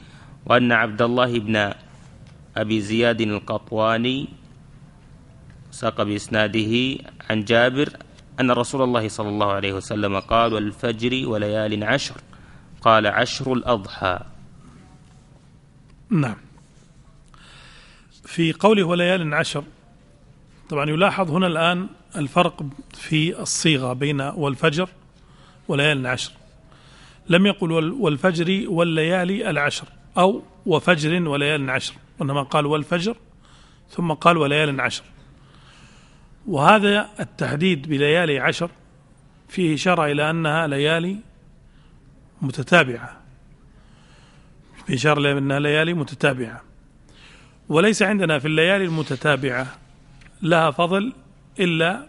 وأن عبد الله بن أبي زياد القطواني ساق بإسناده عن جابر أن رسول الله صلى الله عليه وسلم قال والفجر وليال عشر قال عشر الأضحى نعم في قوله وليال عشر طبعا يلاحظ هنا الآن الفرق في الصيغة بين والفجر وليال عشر لم يقل والفجر والليالي العشر أو وفجر وليال عشر وإنما قال والفجر ثم قال وليال عشر وهذا التحديد بليالي عشر فيه إشارة إلى أنها ليالي متتابعة في إشارة إلى أنها ليالي متتابعة وليس عندنا في الليالي المتتابعة لها فضل إلا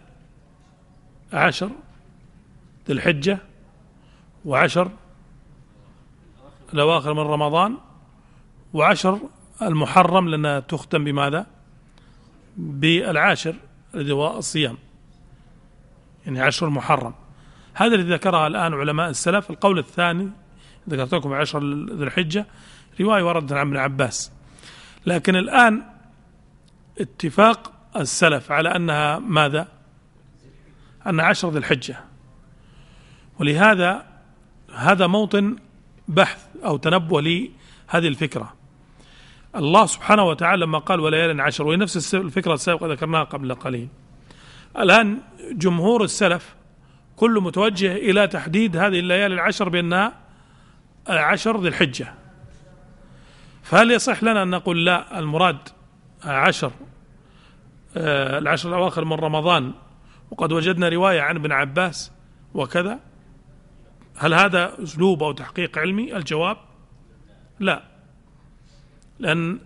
عشر ذي الحجة وعشر الأواخر من رمضان وعشر المحرم لأنها تختم بماذا بالعاشر الذي هو الصيام يعني عشر المحرم هذا الذي ذكرها الآن علماء السلف القول الثاني ذكرت لكم عشر ذي الحجة رواية وردت عن ابن عباس لكن الآن اتفاق السلف على أنها ماذا أن عشر ذي الحجة ولهذا هذا موطن بحث أو تنبه لهذه الفكرة الله سبحانه وتعالى لما قال وليال عشر وهي نفس الفكرة السابقة ذكرناها قبل قليل الآن جمهور السلف كله متوجه إلى تحديد هذه الليالي العشر بأنها عشر ذي الحجة فهل يصح لنا أن نقول لا المراد عشر آه، العشر الأواخر من رمضان وقد وجدنا رواية عن ابن عباس وكذا هل هذا أسلوب أو تحقيق علمي الجواب لا لأن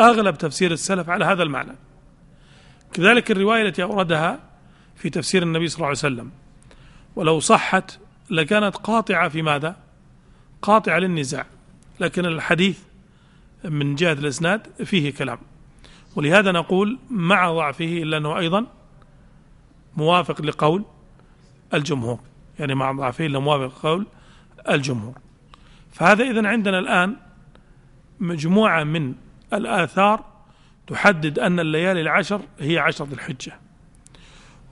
أغلب تفسير السلف على هذا المعنى كذلك الرواية التي أوردها في تفسير النبي صلى الله عليه وسلم ولو صحت لكانت قاطعة في ماذا؟ قاطعة للنزاع لكن الحديث من جهة الإسناد فيه كلام ولهذا نقول مع ضعفه إلا أنه أيضا موافق لقول الجمهور يعني مع ضعفه إلا موافق لقول الجمهور فهذا إذا عندنا الآن مجموعة من الآثار تحدد أن الليالي العشر هي عشر ذي الحجة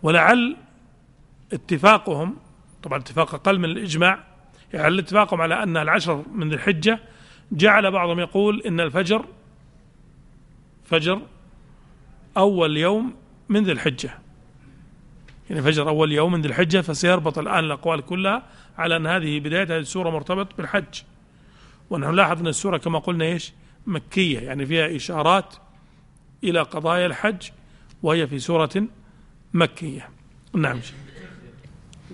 ولعل اتفاقهم طبعا اتفاق أقل من الإجماع يعني اتفاقهم على أن العشر من ذي الحجة جعل بعضهم يقول إن الفجر فجر أول يوم من ذي الحجة يعني فجر أول يوم من ذي الحجة فسيربط الآن الأقوال كلها على أن هذه بداية هذه السورة مرتبط بالحج ونحن نلاحظ أن السورة كما قلنا إيش مكية يعني فيها إشارات إلى قضايا الحج وهي في سورة مكية نعم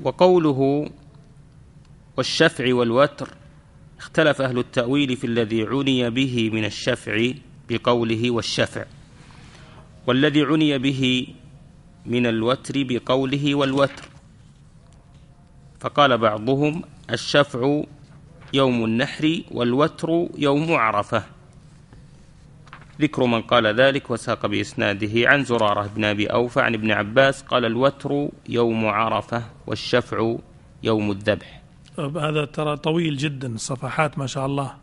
وقوله والشفع والوتر اختلف أهل التأويل في الذي عني به من الشفع بقوله والشفع والذي عني به من الوتر بقوله والوتر فقال بعضهم الشفع يوم النحر والوتر يوم عرفة ذكر من قال ذلك وساق بإسناده عن زرارة بن أبي أوفى عن ابن عباس قال الوتر يوم عرفة والشفع يوم الذبح طيب، هذا ترى طويل جدا صفحات ما شاء الله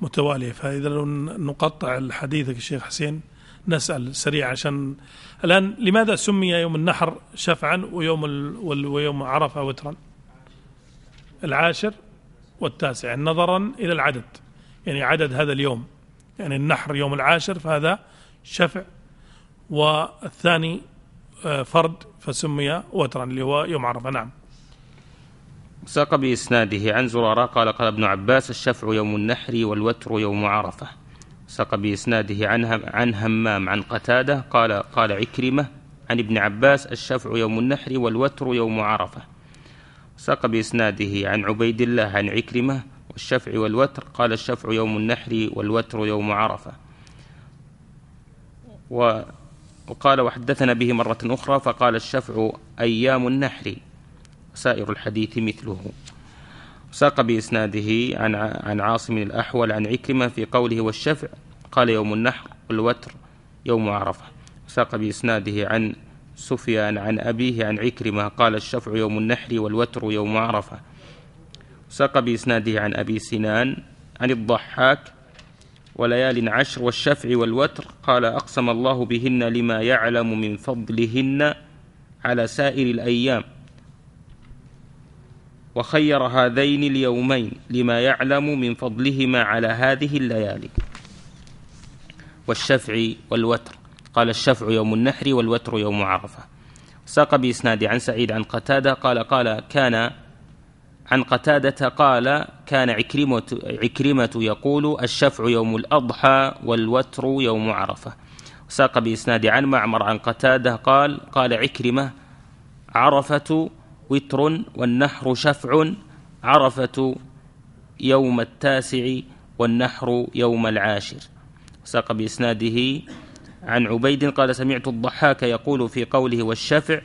متوالية فإذا لو نقطع حديثك الشيخ حسين نسأل سريع عشان الآن لماذا سمي يوم النحر شفعا ويوم ويوم عرفة وترا العاشر والتاسع نظرا إلى العدد يعني عدد هذا اليوم يعني النحر يوم العاشر فهذا شفع والثاني آه، فرد فسمي وترا اللي هو يوم عرفة نعم ساق بإسناده عن زرارة قال قال ابن عباس الشفع يوم النحر والوتر يوم عرفة ساق بإسناده عن عن همام عن قتادة قال قال عكرمة عن ابن عباس الشفع يوم النحر والوتر يوم عرفة ساق بإسناده عن عبيد الله عن عكرمة والشفع والوتر قال الشفع يوم النحر والوتر يوم عرفة وقال وحدثنا به مرة أخرى فقال الشفع أيام النحر وسائر الحديث مثله ساق بإسناده عن عن عاصم الأحول عن عكرمة في قوله والشفع قال يوم النحر والوتر يوم عرفة ساق بإسناده عن سفيان عن أبيه عن عكرمة قال الشفع يوم النحر والوتر يوم عرفة ساق بإسناده عن أبي سنان عن الضحاك وليال عشر والشفع والوتر قال أقسم الله بهن لما يعلم من فضلهن على سائر الأيام وخير هذين اليومين لما يعلم من فضلهما على هذه الليالي والشفع والوتر قال الشفع يوم النحر والوتر يوم عرفة ساق بإسناد عن سعيد عن قتادة قال قال كان عن قتادة قال كان عكرمة, عكرمة يقول الشفع يوم الأضحى والوتر يوم عرفة ساق بإسناد عن معمر عن قتادة قال قال عكرمة عرفة وتر والنحر شفع عرفة يوم التاسع والنحر يوم العاشر ساق بإسناده عن عبيد قال سمعت الضحاك يقول في قوله والشفع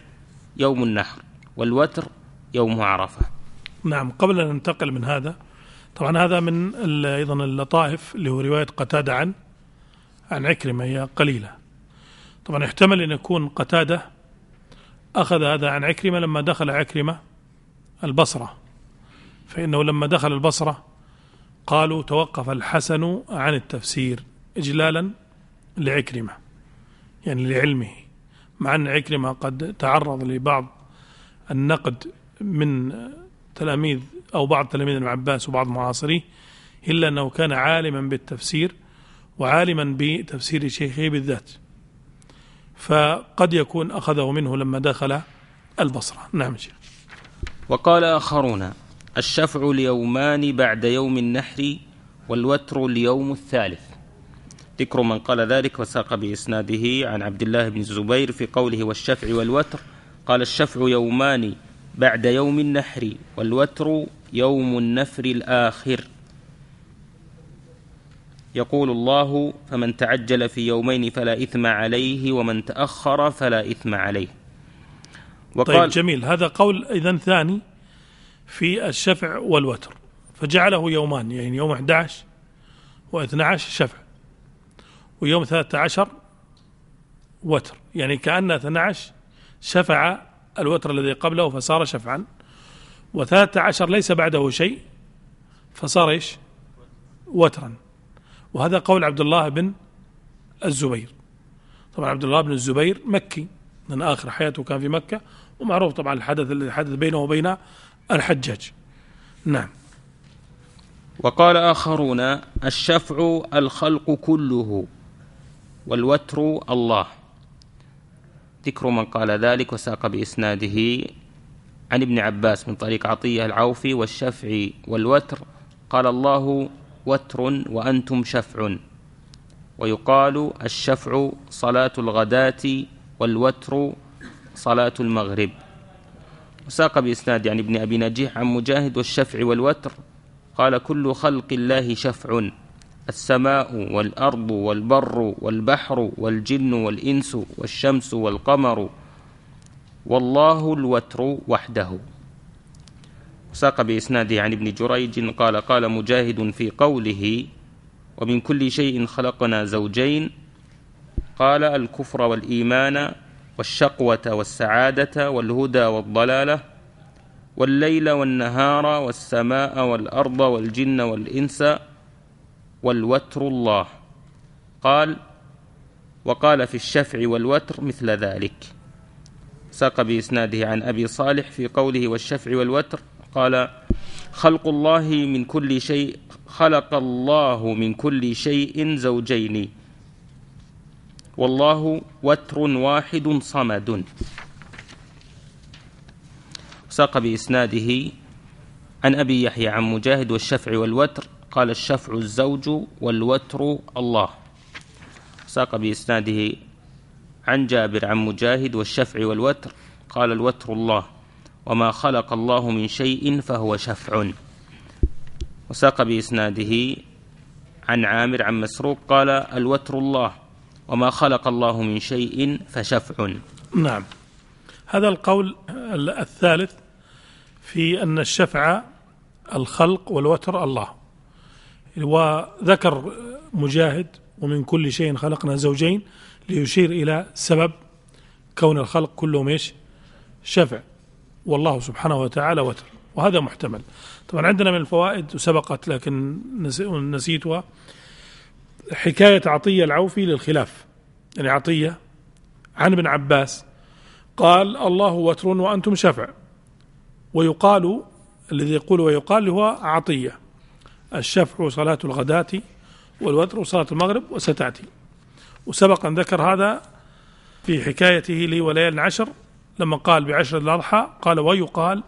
يوم النحر والوتر يوم عرفة نعم قبل أن ننتقل من هذا طبعا هذا من أيضا اللطائف اللي هو رواية قتادة عن عن عكرمة هي قليلة طبعا يحتمل أن يكون قتادة أخذ هذا عن عكرمة لما دخل عكرمة البصرة فإنه لما دخل البصرة قالوا توقف الحسن عن التفسير إجلالا لعكرمة يعني لعلمه مع أن عكرمة قد تعرض لبعض النقد من تلاميذ أو بعض تلاميذ ابن عباس وبعض معاصريه إلا أنه كان عالما بالتفسير وعالما بتفسير شيخه بالذات فقد يكون أخذه منه لما دخل البصرة نعم شيخ وقال آخرون الشفع ليومان بعد يوم النحر والوتر ليوم الثالث ذكر من قال ذلك وساق بإسناده عن عبد الله بن الزبير في قوله والشفع والوتر قال الشفع يومان بعد يوم النحر والوتر يوم النفر الآخر يقول الله فمن تعجل في يومين فلا إثم عليه ومن تأخر فلا إثم عليه وقال طيب جميل هذا قول إذا ثاني في الشفع والوتر فجعله يومان يعني يوم 11 و12 شفع ويوم 13 وتر يعني كأن 12 شفع الوتر الذي قبله فصار شفعا و13 ليس بعده شيء فصار ايش وترا وهذا قول عبد الله بن الزبير طبعا عبد الله بن الزبير مكي من آخر حياته كان في مكة ومعروف طبعا الحدث الذي حدث بينه وبين الحجاج نعم وقال آخرون الشفع الخلق كله والوتر الله ذكر من قال ذلك وساق بإسناده عن ابن عباس من طريق عطية العوفي والشفع والوتر قال الله وتر وأنتم شفع ويقال الشفع صلاة الغداة والوتر صلاة المغرب وساق بإسناد عن ابن أبي نجيح عن مجاهد والشفع والوتر قال كل خلق الله شفع السماء والارض والبر والبحر والجن والانس والشمس والقمر والله الوتر وحده ساق باسناده عن ابن جريج قال قال مجاهد في قوله ومن كل شيء خلقنا زوجين قال الكفر والايمان والشقوه والسعاده والهدى والضلاله والليل والنهار والسماء والارض والجن والانس والوتر الله قال وقال في الشفع والوتر مثل ذلك ساق بإسناده عن أبي صالح في قوله والشفع والوتر قال خلق الله من كل شيء خلق الله من كل شيء زوجين والله وتر واحد صمد ساق بإسناده عن أبي يحيى عن مجاهد والشفع والوتر قال الشفع الزوج والوتر الله ساق بإسناده عن جابر عن مجاهد والشفع والوتر قال الوتر الله وما خلق الله من شيء فهو شفع وساق بإسناده عن عامر عن مسروق قال الوتر الله وما خلق الله من شيء فشفع نعم هذا القول الثالث في أن الشفع الخلق والوتر الله وذكر مجاهد ومن كل شيء خلقنا زوجين ليشير إلى سبب كون الخلق كلهم ايش شفع والله سبحانه وتعالى وتر وهذا محتمل طبعا عندنا من الفوائد سبقت لكن نسيتها حكاية عطية العوفي للخلاف يعني عطية عن ابن عباس قال الله وتر وأنتم شفع ويقال الذي يقول ويقال هو عطية الشفع صلاة الغداة والوتر صلاة المغرب وستأتي وسبق أن ذكر هذا في حكايته لي وليال العشر لما قال بعشر الأضحى قال ويقال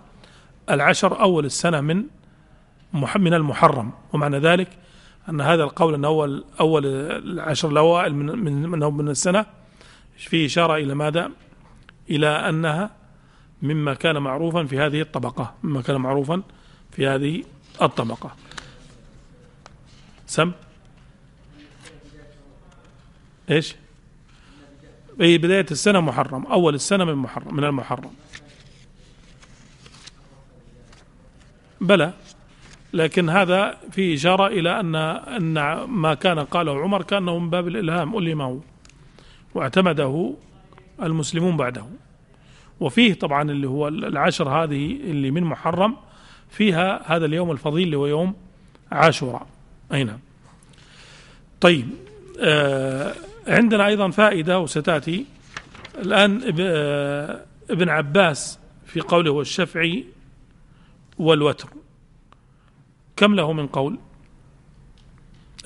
العشر أول السنة من من المحرم ومعنى ذلك أن هذا القول أن أول أول العشر الأوائل من من من السنة فيه إشارة إلى ماذا؟ إلى أنها مما كان معروفا في هذه الطبقة مما كان معروفا في هذه الطبقة سم ايش اي بداية السنة محرم اول السنة من محرم من المحرم بلى لكن هذا فيه إشارة إلى أن أن ما كان قاله عمر كانه من باب الإلهام هو واعتمده المسلمون بعده وفيه طبعا اللي هو العشر هذه اللي من محرم فيها هذا اليوم الفضيل اللي هو يوم عاشوراء أي نعم طيب آه عندنا أيضا فائدة وستأتي الآن آه، ابن عباس في قوله والشفعي والوتر كم له من قول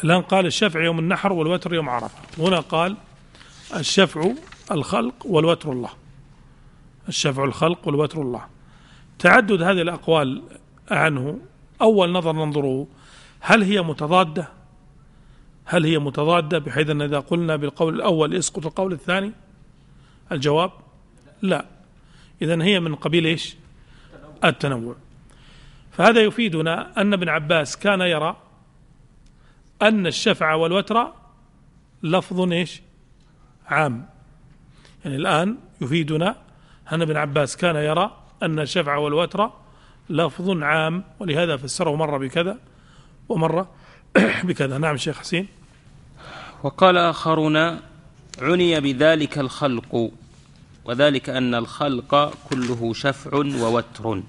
الآن قال الشفع يوم النحر والوتر يوم عرفة هنا قال الشفع الخلق والوتر الله الشفع الخلق والوتر الله تعدد هذه الأقوال عنه أول نظر ننظره هل هي متضادة هل هي متضادة بحيث أن إذا قلنا بالقول الأول يسقط القول الثاني الجواب لا إذا هي من قبيل إيش التنوع فهذا يفيدنا أن ابن عباس كان يرى أن الشفع والوتر لفظ إيش عام يعني الآن يفيدنا أن ابن عباس كان يرى أن الشفع والوتر لفظ عام ولهذا فسره مرة بكذا ومر بكذا نعم شيخ حسين وقال آخرون عني بذلك الخلق وذلك أن الخلق كله شفع ووتر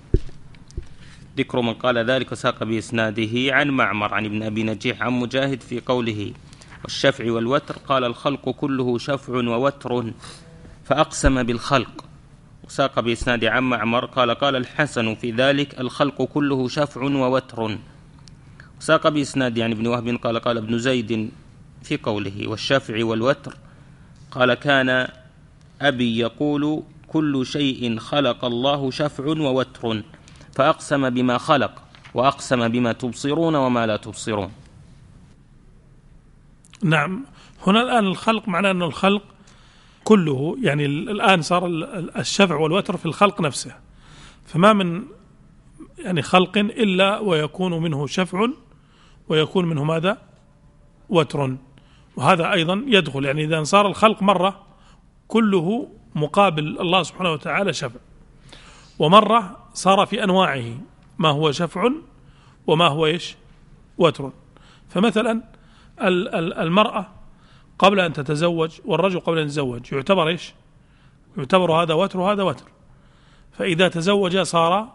ذكر من قال ذلك وساق بإسناده عن معمر عن ابن أبي نجيح عن مجاهد في قوله والشفع والوتر قال الخلق كله شفع ووتر فأقسم بالخلق وساق بإسناد عن معمر قال قال الحسن في ذلك الخلق كله شفع ووتر ساق بإسناد يعني ابن وهب قال قال ابن زيد في قوله والشافعي والوتر قال كان أبي يقول كل شيء خلق الله شفع ووتر فأقسم بما خلق وأقسم بما تبصرون وما لا تبصرون نعم هنا الآن الخلق معناه أن الخلق كله يعني الآن صار الشفع والوتر في الخلق نفسه فما من يعني خلق إلا ويكون منه شفع ويكون منه ماذا وتر وهذا أيضا يدخل يعني إذا صار الخلق مرة كله مقابل الله سبحانه وتعالى شفع ومرة صار في أنواعه ما هو شفع وما هو إيش وتر فمثلا المرأة قبل أن تتزوج والرجل قبل أن يتزوج يعتبر إيش يعتبر هذا وتر وهذا وتر فإذا تزوج صار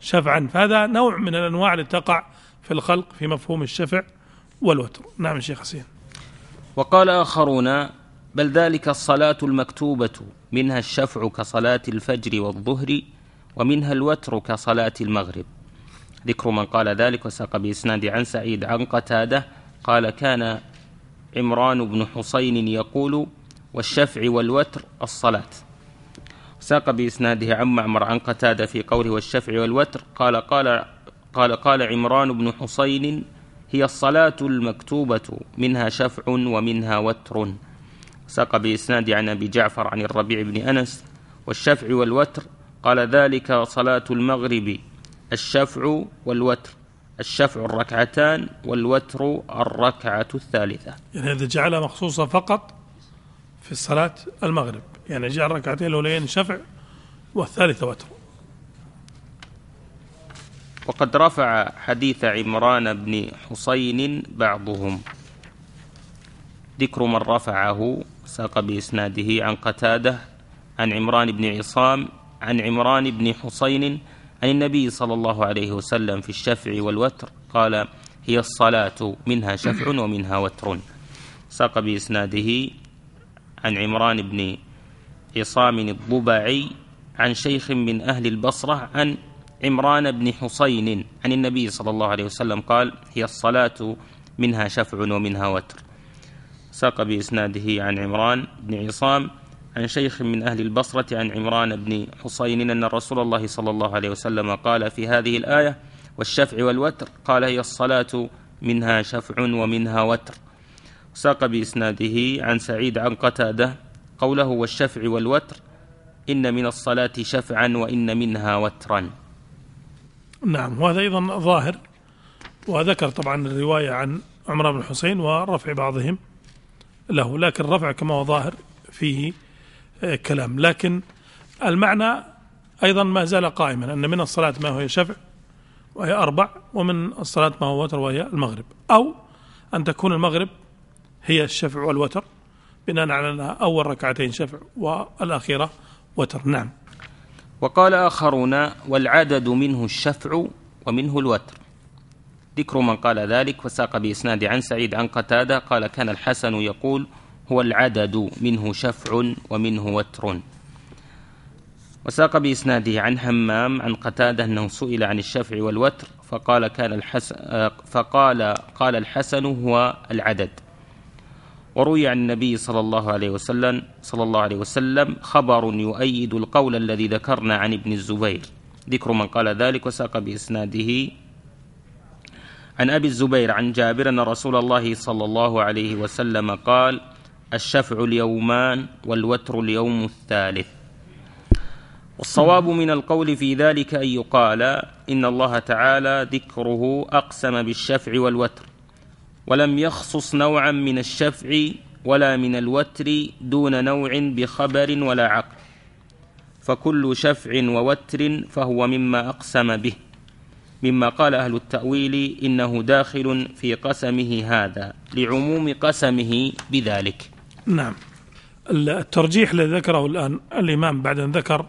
شفعا فهذا نوع من الأنواع التي تقع في الخلق في مفهوم الشفع والوتر نعم شيخ حسين وقال آخرون بل ذلك الصلاة المكتوبة منها الشفع كصلاة الفجر والظهر ومنها الوتر كصلاة المغرب ذكر من قال ذلك وساق بإسناد عن سعيد عن قتادة قال كان عمران بن حسين يقول والشفع والوتر الصلاة ساق بإسناده عن معمر عن قتادة في قوله والشفع والوتر قال قال قال قال عمران بن حسين هي الصلاة المكتوبة منها شفع ومنها وتر ساق بإسناد عن أبي جعفر عن الربيع بن أنس والشفع والوتر قال ذلك صلاة المغرب الشفع والوتر الشفع الركعتان والوتر الركعة الثالثة يعني هذا جعلها مخصوصة فقط في صلاة المغرب يعني جعل الركعتين الأولين شفع والثالثة وتر وقد رفع حديث عمران بن حسين بعضهم ذكر من رفعه ساق بإسناده عن قتادة عن عمران بن عصام عن عمران بن حسين عن النبي صلى الله عليه وسلم في الشفع والوتر قال هي الصلاة منها شفع ومنها وتر ساق بإسناده عن عمران بن عصام الضبعي عن شيخ من أهل البصرة عن عمران بن حصين عن النبي صلى الله عليه وسلم قال هي الصلاة منها شفع ومنها وتر ساق بإسناده عن عمران بن عصام عن شيخ من أهل البصرة عن عمران بن حصين أن رسول الله صلى الله عليه وسلم قال في هذه الآية والشفع والوتر قال هي الصلاة منها شفع ومنها وتر ساق بإسناده عن سعيد عن قتادة قوله والشفع والوتر إن من الصلاة شفعا وإن منها وترا نعم وهذا أيضا ظاهر وذكر طبعا الرواية عن عمر بن الحسين ورفع بعضهم له لكن رفع كما هو ظاهر فيه آه، كلام لكن المعنى أيضا ما زال قائما أن من الصلاة ما هو شفع وهي أربع ومن الصلاة ما هو وتر وهي المغرب أو أن تكون المغرب هي الشفع والوتر بناء على أنها أول ركعتين شفع والأخيرة وتر نعم وقال آخرون والعدد منه الشفع ومنه الوتر ذكر من قال ذلك وساق بإسناد عن سعيد عن قتادة قال كان الحسن يقول هو العدد منه شفع ومنه وتر وساق بإسناده عن همام عن قتادة أنه سئل عن الشفع والوتر فقال كان الحسن آه، فقال قال الحسن هو العدد وروي عن النبي صلى الله عليه وسلم صلى الله عليه وسلم خبر يؤيد القول الذي ذكرنا عن ابن الزبير ذكر من قال ذلك وساق بإسناده عن أبي الزبير عن جابر أن رسول الله صلى الله عليه وسلم قال الشفع اليومان والوتر اليوم الثالث والصواب من القول في ذلك أن يقال إن الله تعالى ذكره أقسم بالشفع والوتر ولم يخصص نوعا من الشفع ولا من الوتر دون نوع بخبر ولا عقل فكل شفع ووتر فهو مما اقسم به مما قال اهل التاويل انه داخل في قسمه هذا لعموم قسمه بذلك نعم الترجيح الذي ذكره الان الامام بعد ان ذكر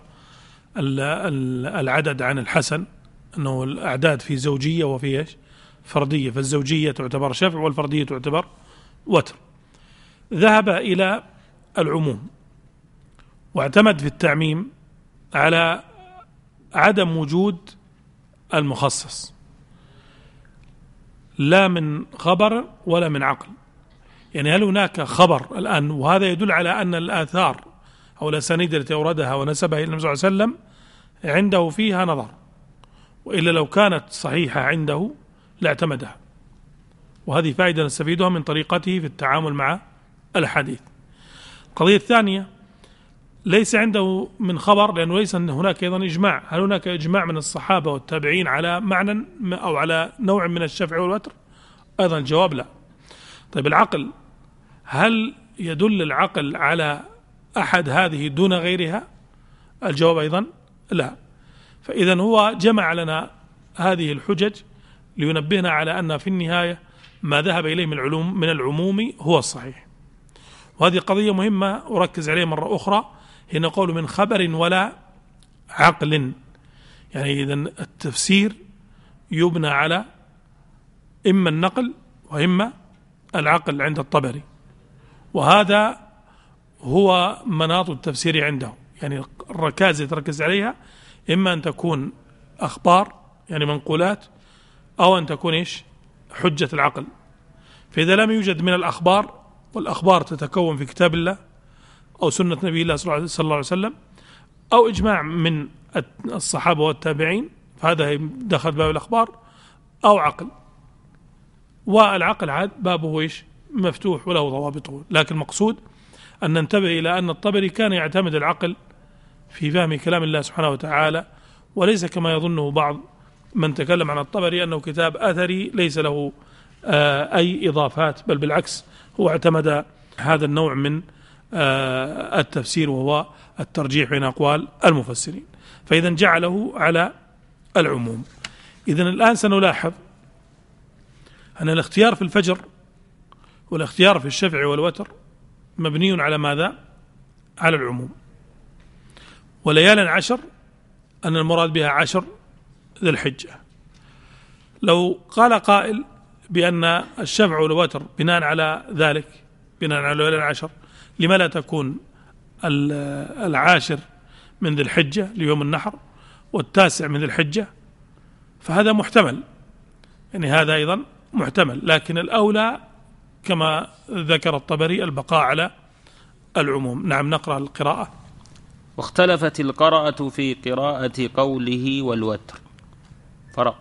العدد عن الحسن انه الاعداد في زوجيه وفي ايش؟ فردية فالزوجية تعتبر شفع والفردية تعتبر وتر ذهب إلى العموم واعتمد في التعميم على عدم وجود المخصص لا من خبر ولا من عقل يعني هل هناك خبر الآن وهذا يدل على أن الآثار أو الأسانيد التي أوردها ونسبها إلى النبي صلى الله عليه وسلم عنده فيها نظر وإلا لو كانت صحيحة عنده لاعتمدها وهذه فائدة نستفيدها من طريقته في التعامل مع الأحاديث القضية الثانية ليس عنده من خبر لأنه ليس هناك أيضا إجماع هل هناك إجماع من الصحابة والتابعين على معنى أو على نوع من الشفع والوتر أيضا الجواب لا طيب العقل هل يدل العقل على أحد هذه دون غيرها الجواب أيضا لا فإذا هو جمع لنا هذه الحجج لينبهنا على أن في النهاية ما ذهب إليه من العلوم من العموم هو الصحيح وهذه قضية مهمة أركز عليها مرة أخرى هي قول من خبر ولا عقل يعني إذا التفسير يبنى على إما النقل وإما العقل عند الطبري وهذا هو مناط التفسير عنده يعني الركائز اللي تركز عليها إما أن تكون أخبار يعني منقولات أو أن تكون إيش حجة العقل فإذا لم يوجد من الأخبار والأخبار تتكون في كتاب الله أو سنة نبي الله صلى الله عليه وسلم أو إجماع من الصحابة والتابعين فهذا دخل باب الأخبار أو عقل والعقل عاد بابه إيش مفتوح وله ضوابطه لكن المقصود أن ننتبه إلى أن الطبري كان يعتمد العقل في فهم كلام الله سبحانه وتعالى وليس كما يظنه بعض من تكلم عن الطبري أنه كتاب أثري ليس له آه، أي إضافات بل بالعكس هو اعتمد هذا النوع من آه، التفسير وهو الترجيح بين أقوال المفسرين فإذا جعله على العموم إذا الآن سنلاحظ أن الاختيار في الفجر والاختيار في الشفع والوتر مبني على ماذا؟ على العموم وليال عشر أن المراد بها عشر ذي الحجة لو قال قائل بأن الشفع والوتر بناء على ذلك بناء على الأولى العشر لما لا تكون العاشر من ذي الحجة ليوم النحر والتاسع من ذي الحجة فهذا محتمل يعني هذا أيضا محتمل لكن الأولى كما ذكر الطبري البقاء على العموم نعم نقرأ القراءة واختلفت القراءة في قراءة قوله والوتر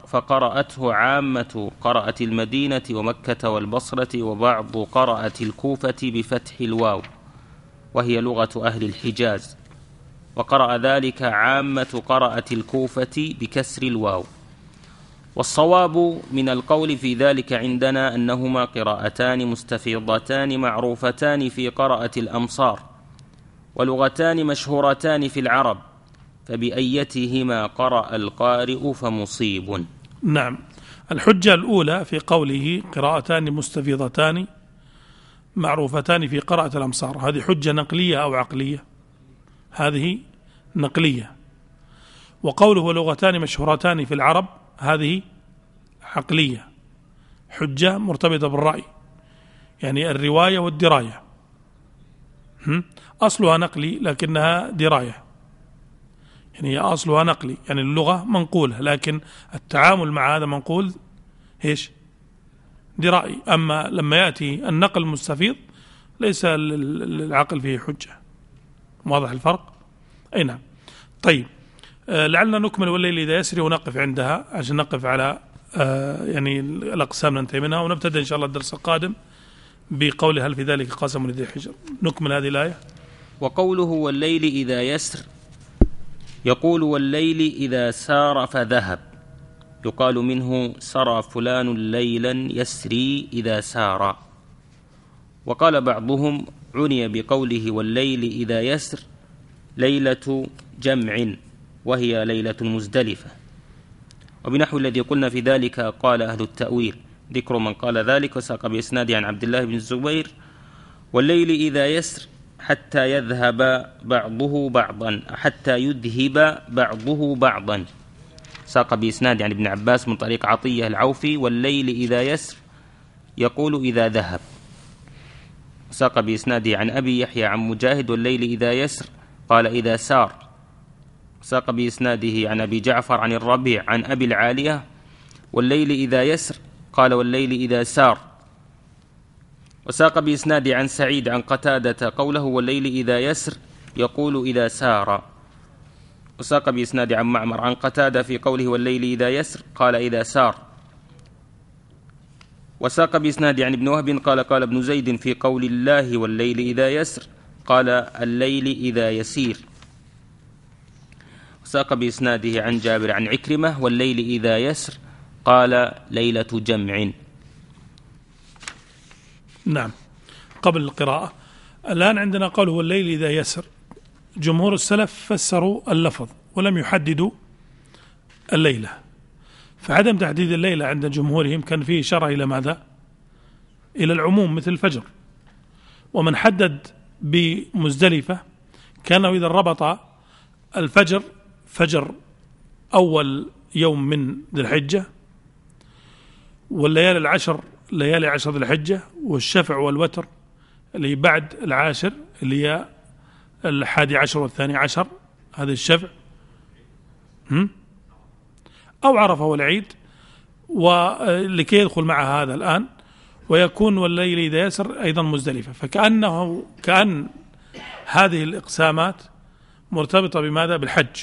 فقرأته عامة قرأة المدينة ومكة والبصرة وبعض قرأة الكوفة بفتح الواو وهي لغة أهل الحجاز وقرأ ذلك عامة قرأة الكوفة بكسر الواو والصواب من القول في ذلك عندنا أنهما قراءتان مستفيضتان معروفتان في قرأة الأمصار ولغتان مشهورتان في العرب فبأيتهما قرأ القارئ فمصيب نعم الحجة الأولى في قوله قراءتان مستفيضتان معروفتان في قراءة الأمصار هذه حجة نقلية أو عقلية هذه نقلية وقوله لغتان مشهورتان في العرب هذه عقلية حجة مرتبطة بالرأي يعني الرواية والدراية أصلها نقلي لكنها دراية يعني هي أصلها نقلي يعني اللغة منقولة لكن التعامل مع هذا منقول إيش رأي أما لما يأتي النقل المستفيض ليس العقل فيه حجة واضح الفرق أي نعم طيب آه، لعلنا نكمل والليل إذا يسري ونقف عندها عشان نقف على آه، يعني الأقسام ننتهي منها ونبتدأ إن شاء الله الدرس القادم بقول هل في ذلك قسم لذي حجر نكمل هذه الآية وقوله والليل إذا يسر يقول والليل إذا سار فذهب يقال منه سرى فلان ليلا يسري إذا سار وقال بعضهم عني بقوله والليل إذا يسر ليلة جمع وهي ليلة مزدلفة وبنحو الذي قلنا في ذلك قال أهل التأويل ذكر من قال ذلك وساق بإسناد عن عبد الله بن الزبير والليل إذا يسر حتى يذهب بعضه بعضا حتى يذهب بعضه بعضا ساق بإسناد عن ابن عباس من طريق عطية العوفي والليل إذا يسر يقول إذا ذهب ساق بإسناده عن أبي يحيى عن مجاهد والليل إذا يسر قال إذا سار ساق بإسناده عن أبي جعفر عن الربيع عن أبي العالية والليل إذا يسر قال والليل إذا سار وساق بإسنادي عن سعيد عن قتادة قوله والليل إذا يسر يقول إذا سار وساق بإسناد عن معمر عن قتادة في قوله والليل إذا يسر قال إذا سار وساق بإسناد عن ابن وهب قال قال ابن زيد في قول الله والليل إذا يسر قال الليل إذا يسير وساق بإسناده عن جابر عن عكرمة والليل إذا يسر قال ليلة جمع نعم قبل القراءة الآن عندنا قول هو الليل إذا يسر جمهور السلف فسروا اللفظ ولم يحددوا الليلة فعدم تحديد الليلة عند جمهورهم كان فيه إشارة إلى ماذا؟ إلى العموم مثل الفجر ومن حدد بمزدلفة كانه إذا ربط الفجر فجر أول يوم من ذي الحجة والليالي العشر ليالي عشر ذي الحجة والشفع والوتر اللي بعد العاشر اللي هي الحادي عشر والثاني عشر هذا الشفع هم؟ أو عرفة والعيد ولكي يدخل مع هذا الآن ويكون والليل إذا يسر أيضا مزدلفة فكأنه كأن هذه الإقسامات مرتبطة بماذا بالحج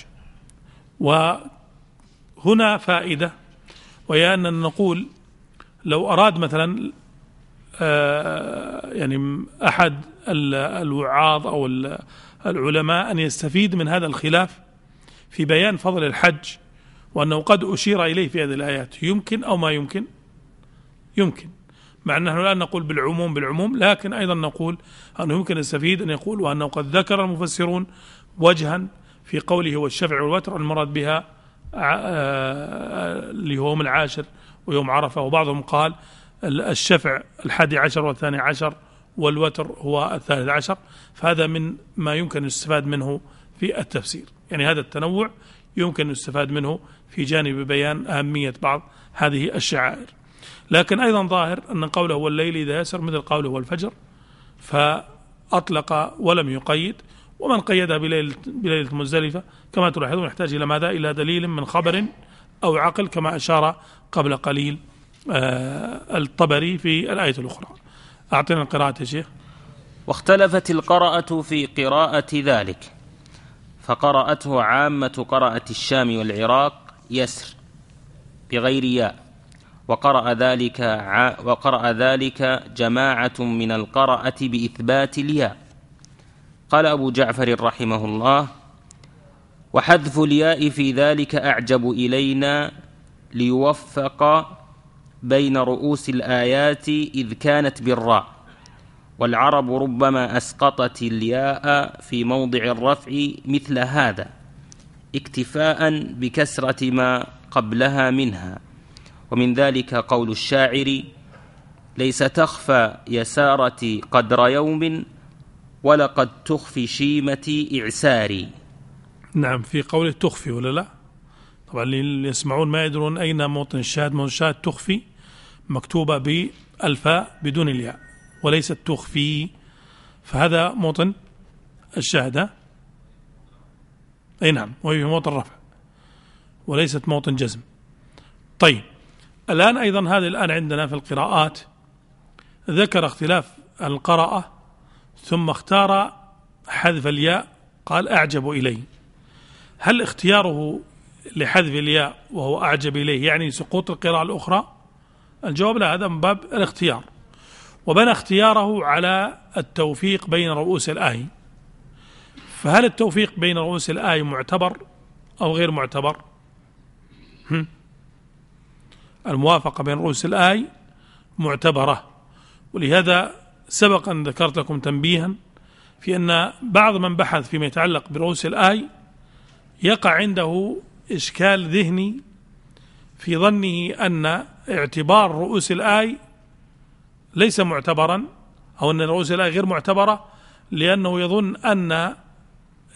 وهنا فائدة وهي أننا نقول لو أراد مثلا آه، يعني أحد الوعاظ أو العلماء أن يستفيد من هذا الخلاف في بيان فضل الحج وأنه قد أشير إليه في هذه الآيات يمكن أو ما يمكن يمكن مع أن نحن لا نقول بالعموم بالعموم لكن أيضا نقول أنه يمكن السفيد أن يقول وأنه قد ذكر المفسرون وجها في قوله والشفع والوتر المراد بها آه، آه، اللي هو من العاشر ويوم عرفة وبعضهم قال الشفع الحادي عشر والثاني عشر والوتر هو الثالث عشر فهذا من ما يمكن الاستفاد منه في التفسير يعني هذا التنوع يمكن الاستفاد منه في جانب بيان أهمية بعض هذه الشعائر لكن أيضا ظاهر أن قوله والليل إذا يسر مثل قوله والفجر فأطلق ولم يقيد ومن قيدها بليلة, بليلة مزدلفة كما تلاحظون يحتاج إلى ماذا إلى دليل من خبر أو عقل كما أشار قبل قليل آه، الطبري في الآية الأخرى أعطينا القراءة يا شيخ واختلفت القراءة في قراءة ذلك فقرأته عامة قرأة الشام والعراق يسر بغير ياء وقرأ ذلك ع... وقرأ ذلك جماعة من القرأة بإثبات الياء قال أبو جعفر رحمه الله وحذف الياء في ذلك أعجب إلينا ليوفق بين رؤوس الآيات إذ كانت بالراء والعرب ربما أسقطت الياء في موضع الرفع مثل هذا اكتفاء بكسرة ما قبلها منها ومن ذلك قول الشاعر ليس تخفى يسارتي قدر يوم ولقد تخفي شيمتي إعساري نعم في قوله تخفي ولا لا طبعا اللي يسمعون ما يدرون أين موطن الشاهد موطن الشاهد تخفي مكتوبة بالفاء بدون الياء وليست تخفي فهذا موطن الشاهد أي نعم وهي موطن رفع وليست موطن جزم طيب الآن أيضا هذا الآن عندنا في القراءات ذكر اختلاف القراءة ثم اختار حذف الياء قال أعجب الي هل اختياره لحذف الياء وهو أعجب إليه يعني سقوط القراءة الأخرى الجواب لا هذا من باب الاختيار وبنى اختياره على التوفيق بين رؤوس الآي فهل التوفيق بين رؤوس الآي معتبر أو غير معتبر الموافقة بين رؤوس الآي معتبرة ولهذا سبق أن ذكرت لكم تنبيها في أن بعض من بحث فيما يتعلق برؤوس الآي يقع عنده إشكال ذهني في ظنه أن اعتبار رؤوس الآي ليس معتبرا أو أن رؤوس الآي غير معتبرة لأنه يظن أن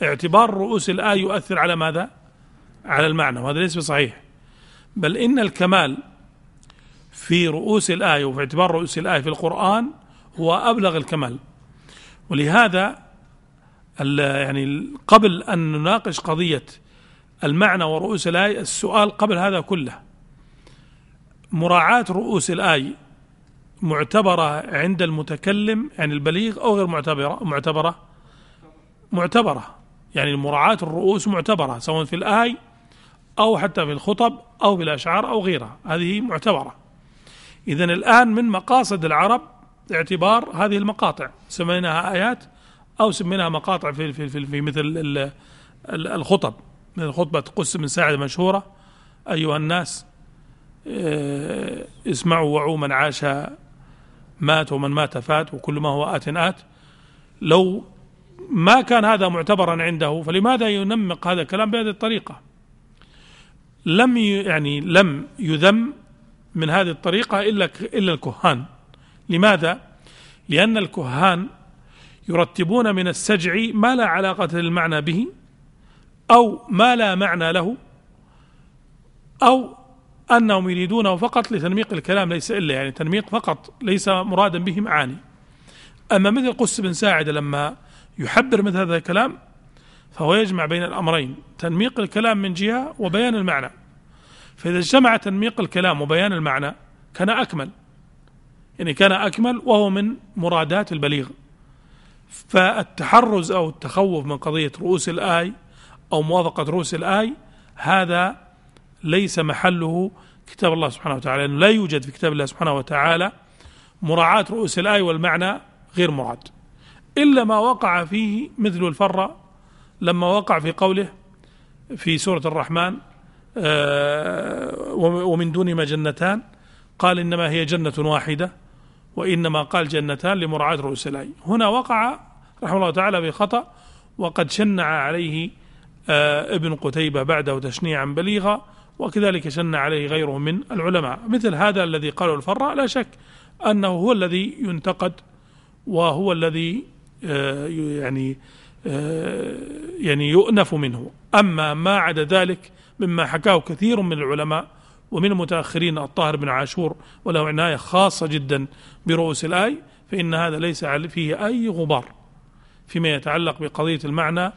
اعتبار رؤوس الآي يؤثر على ماذا؟ على المعنى وهذا ليس بصحيح بل إن الكمال في رؤوس الآية وفي اعتبار رؤوس الآية في القرآن هو أبلغ الكمال ولهذا يعني قبل أن نناقش قضية المعنى ورؤوس الآية السؤال قبل هذا كله مراعاة رؤوس الآية معتبرة عند المتكلم عن يعني البليغ أو غير معتبرة معتبرة معتبرة يعني مراعاة الرؤوس معتبرة سواء في الآي أو حتى في الخطب أو في الأشعار أو غيرها هذه معتبرة إذا الآن من مقاصد العرب اعتبار هذه المقاطع سميناها آيات او سميناها مقاطع في, في, في, في مثل الخطب من خطبة قدس من ساعد مشهورة أيها الناس آه، اسمعوا وعوا من عاش مات ومن مات فات وكل ما هو آت آت لو ما كان هذا معتبرا عنده فلماذا ينمق هذا الكلام بهذه الطريقة لم يعني لم يذم من هذه الطريقة إلا إلا الكهان لماذا؟ لأن الكهان يرتبون من السجع ما لا علاقة للمعنى به أو ما لا معنى له أو أنهم يريدونه فقط لتنميق الكلام ليس إلا يعني تنميق فقط ليس مرادا به معاني أما مثل قس بن ساعد لما يحبر مثل هذا الكلام فهو يجمع بين الأمرين تنميق الكلام من جهة وبيان المعنى فإذا اجتمع تنميق الكلام وبيان المعنى كان أكمل يعني كان أكمل وهو من مرادات البليغ فالتحرز أو التخوف من قضية رؤوس الآي أو موافقة رؤوس الآي هذا ليس محله كتاب الله سبحانه وتعالى لأنه لا يوجد في كتاب الله سبحانه وتعالى مراعاة رؤوس الآي والمعنى غير مراد إلا ما وقع فيه مثل الفرة لما وقع في قوله في سورة الرحمن آه، ومن دونهما جنتان قال إنما هي جنة واحدة وإنما قال جنتان لمراعاة رؤوس العين هنا وقع رحمه الله تعالى في خطأ وقد شنع عليه آه، ابن قتيبة بعده تشنيعا بليغا وكذلك شن عليه غيره من العلماء مثل هذا الذي قاله الفراء لا شك أنه هو الذي ينتقد وهو الذي آه، يعني آه، يعني يؤنف منه أما ما عدا ذلك مما حكاه كثير من العلماء ومن المتأخرين الطاهر بن عاشور وله عناية خاصة جدا برؤوس الآي فإن هذا ليس فيه أي غبار فيما يتعلق بقضية المعنى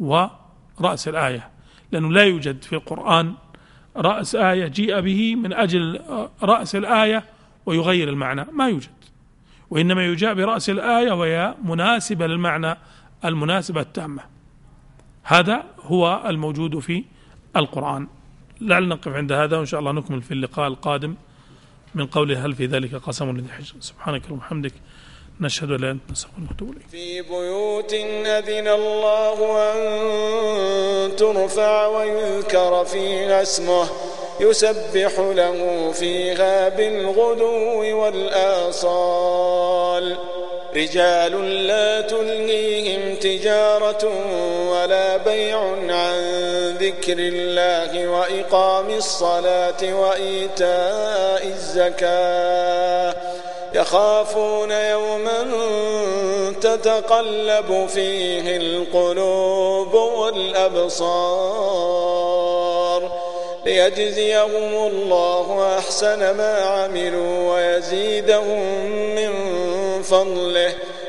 ورأس الآية لأنه لا يوجد في القرآن رأس آية جيء به من أجل رأس الآية ويغير المعنى ما يوجد وإنما يجاء برأس الآية وهي مناسبة للمعنى المناسبة التامة هذا هو الموجود في القرآن لعلنا نقف عند هذا وإن شاء الله نكمل في اللقاء القادم من قوله هل في ذلك قسم لذي حجر سبحانك اللهم وبحمدك نشهد أن لا إله إلا أنت في بيوت أذن الله أن ترفع ويذكر فيها اسمه يسبح له فيها بالغدو والآصال رجال لا تلهيهم تجارة ولا بيع عن ذكر الله وإقام الصلاة وإيتاء الزكاة يخافون يوما تتقلب فيه القلوب والأبصار ليجزيهم الله أحسن ما عملوا ويزيدهم من فضله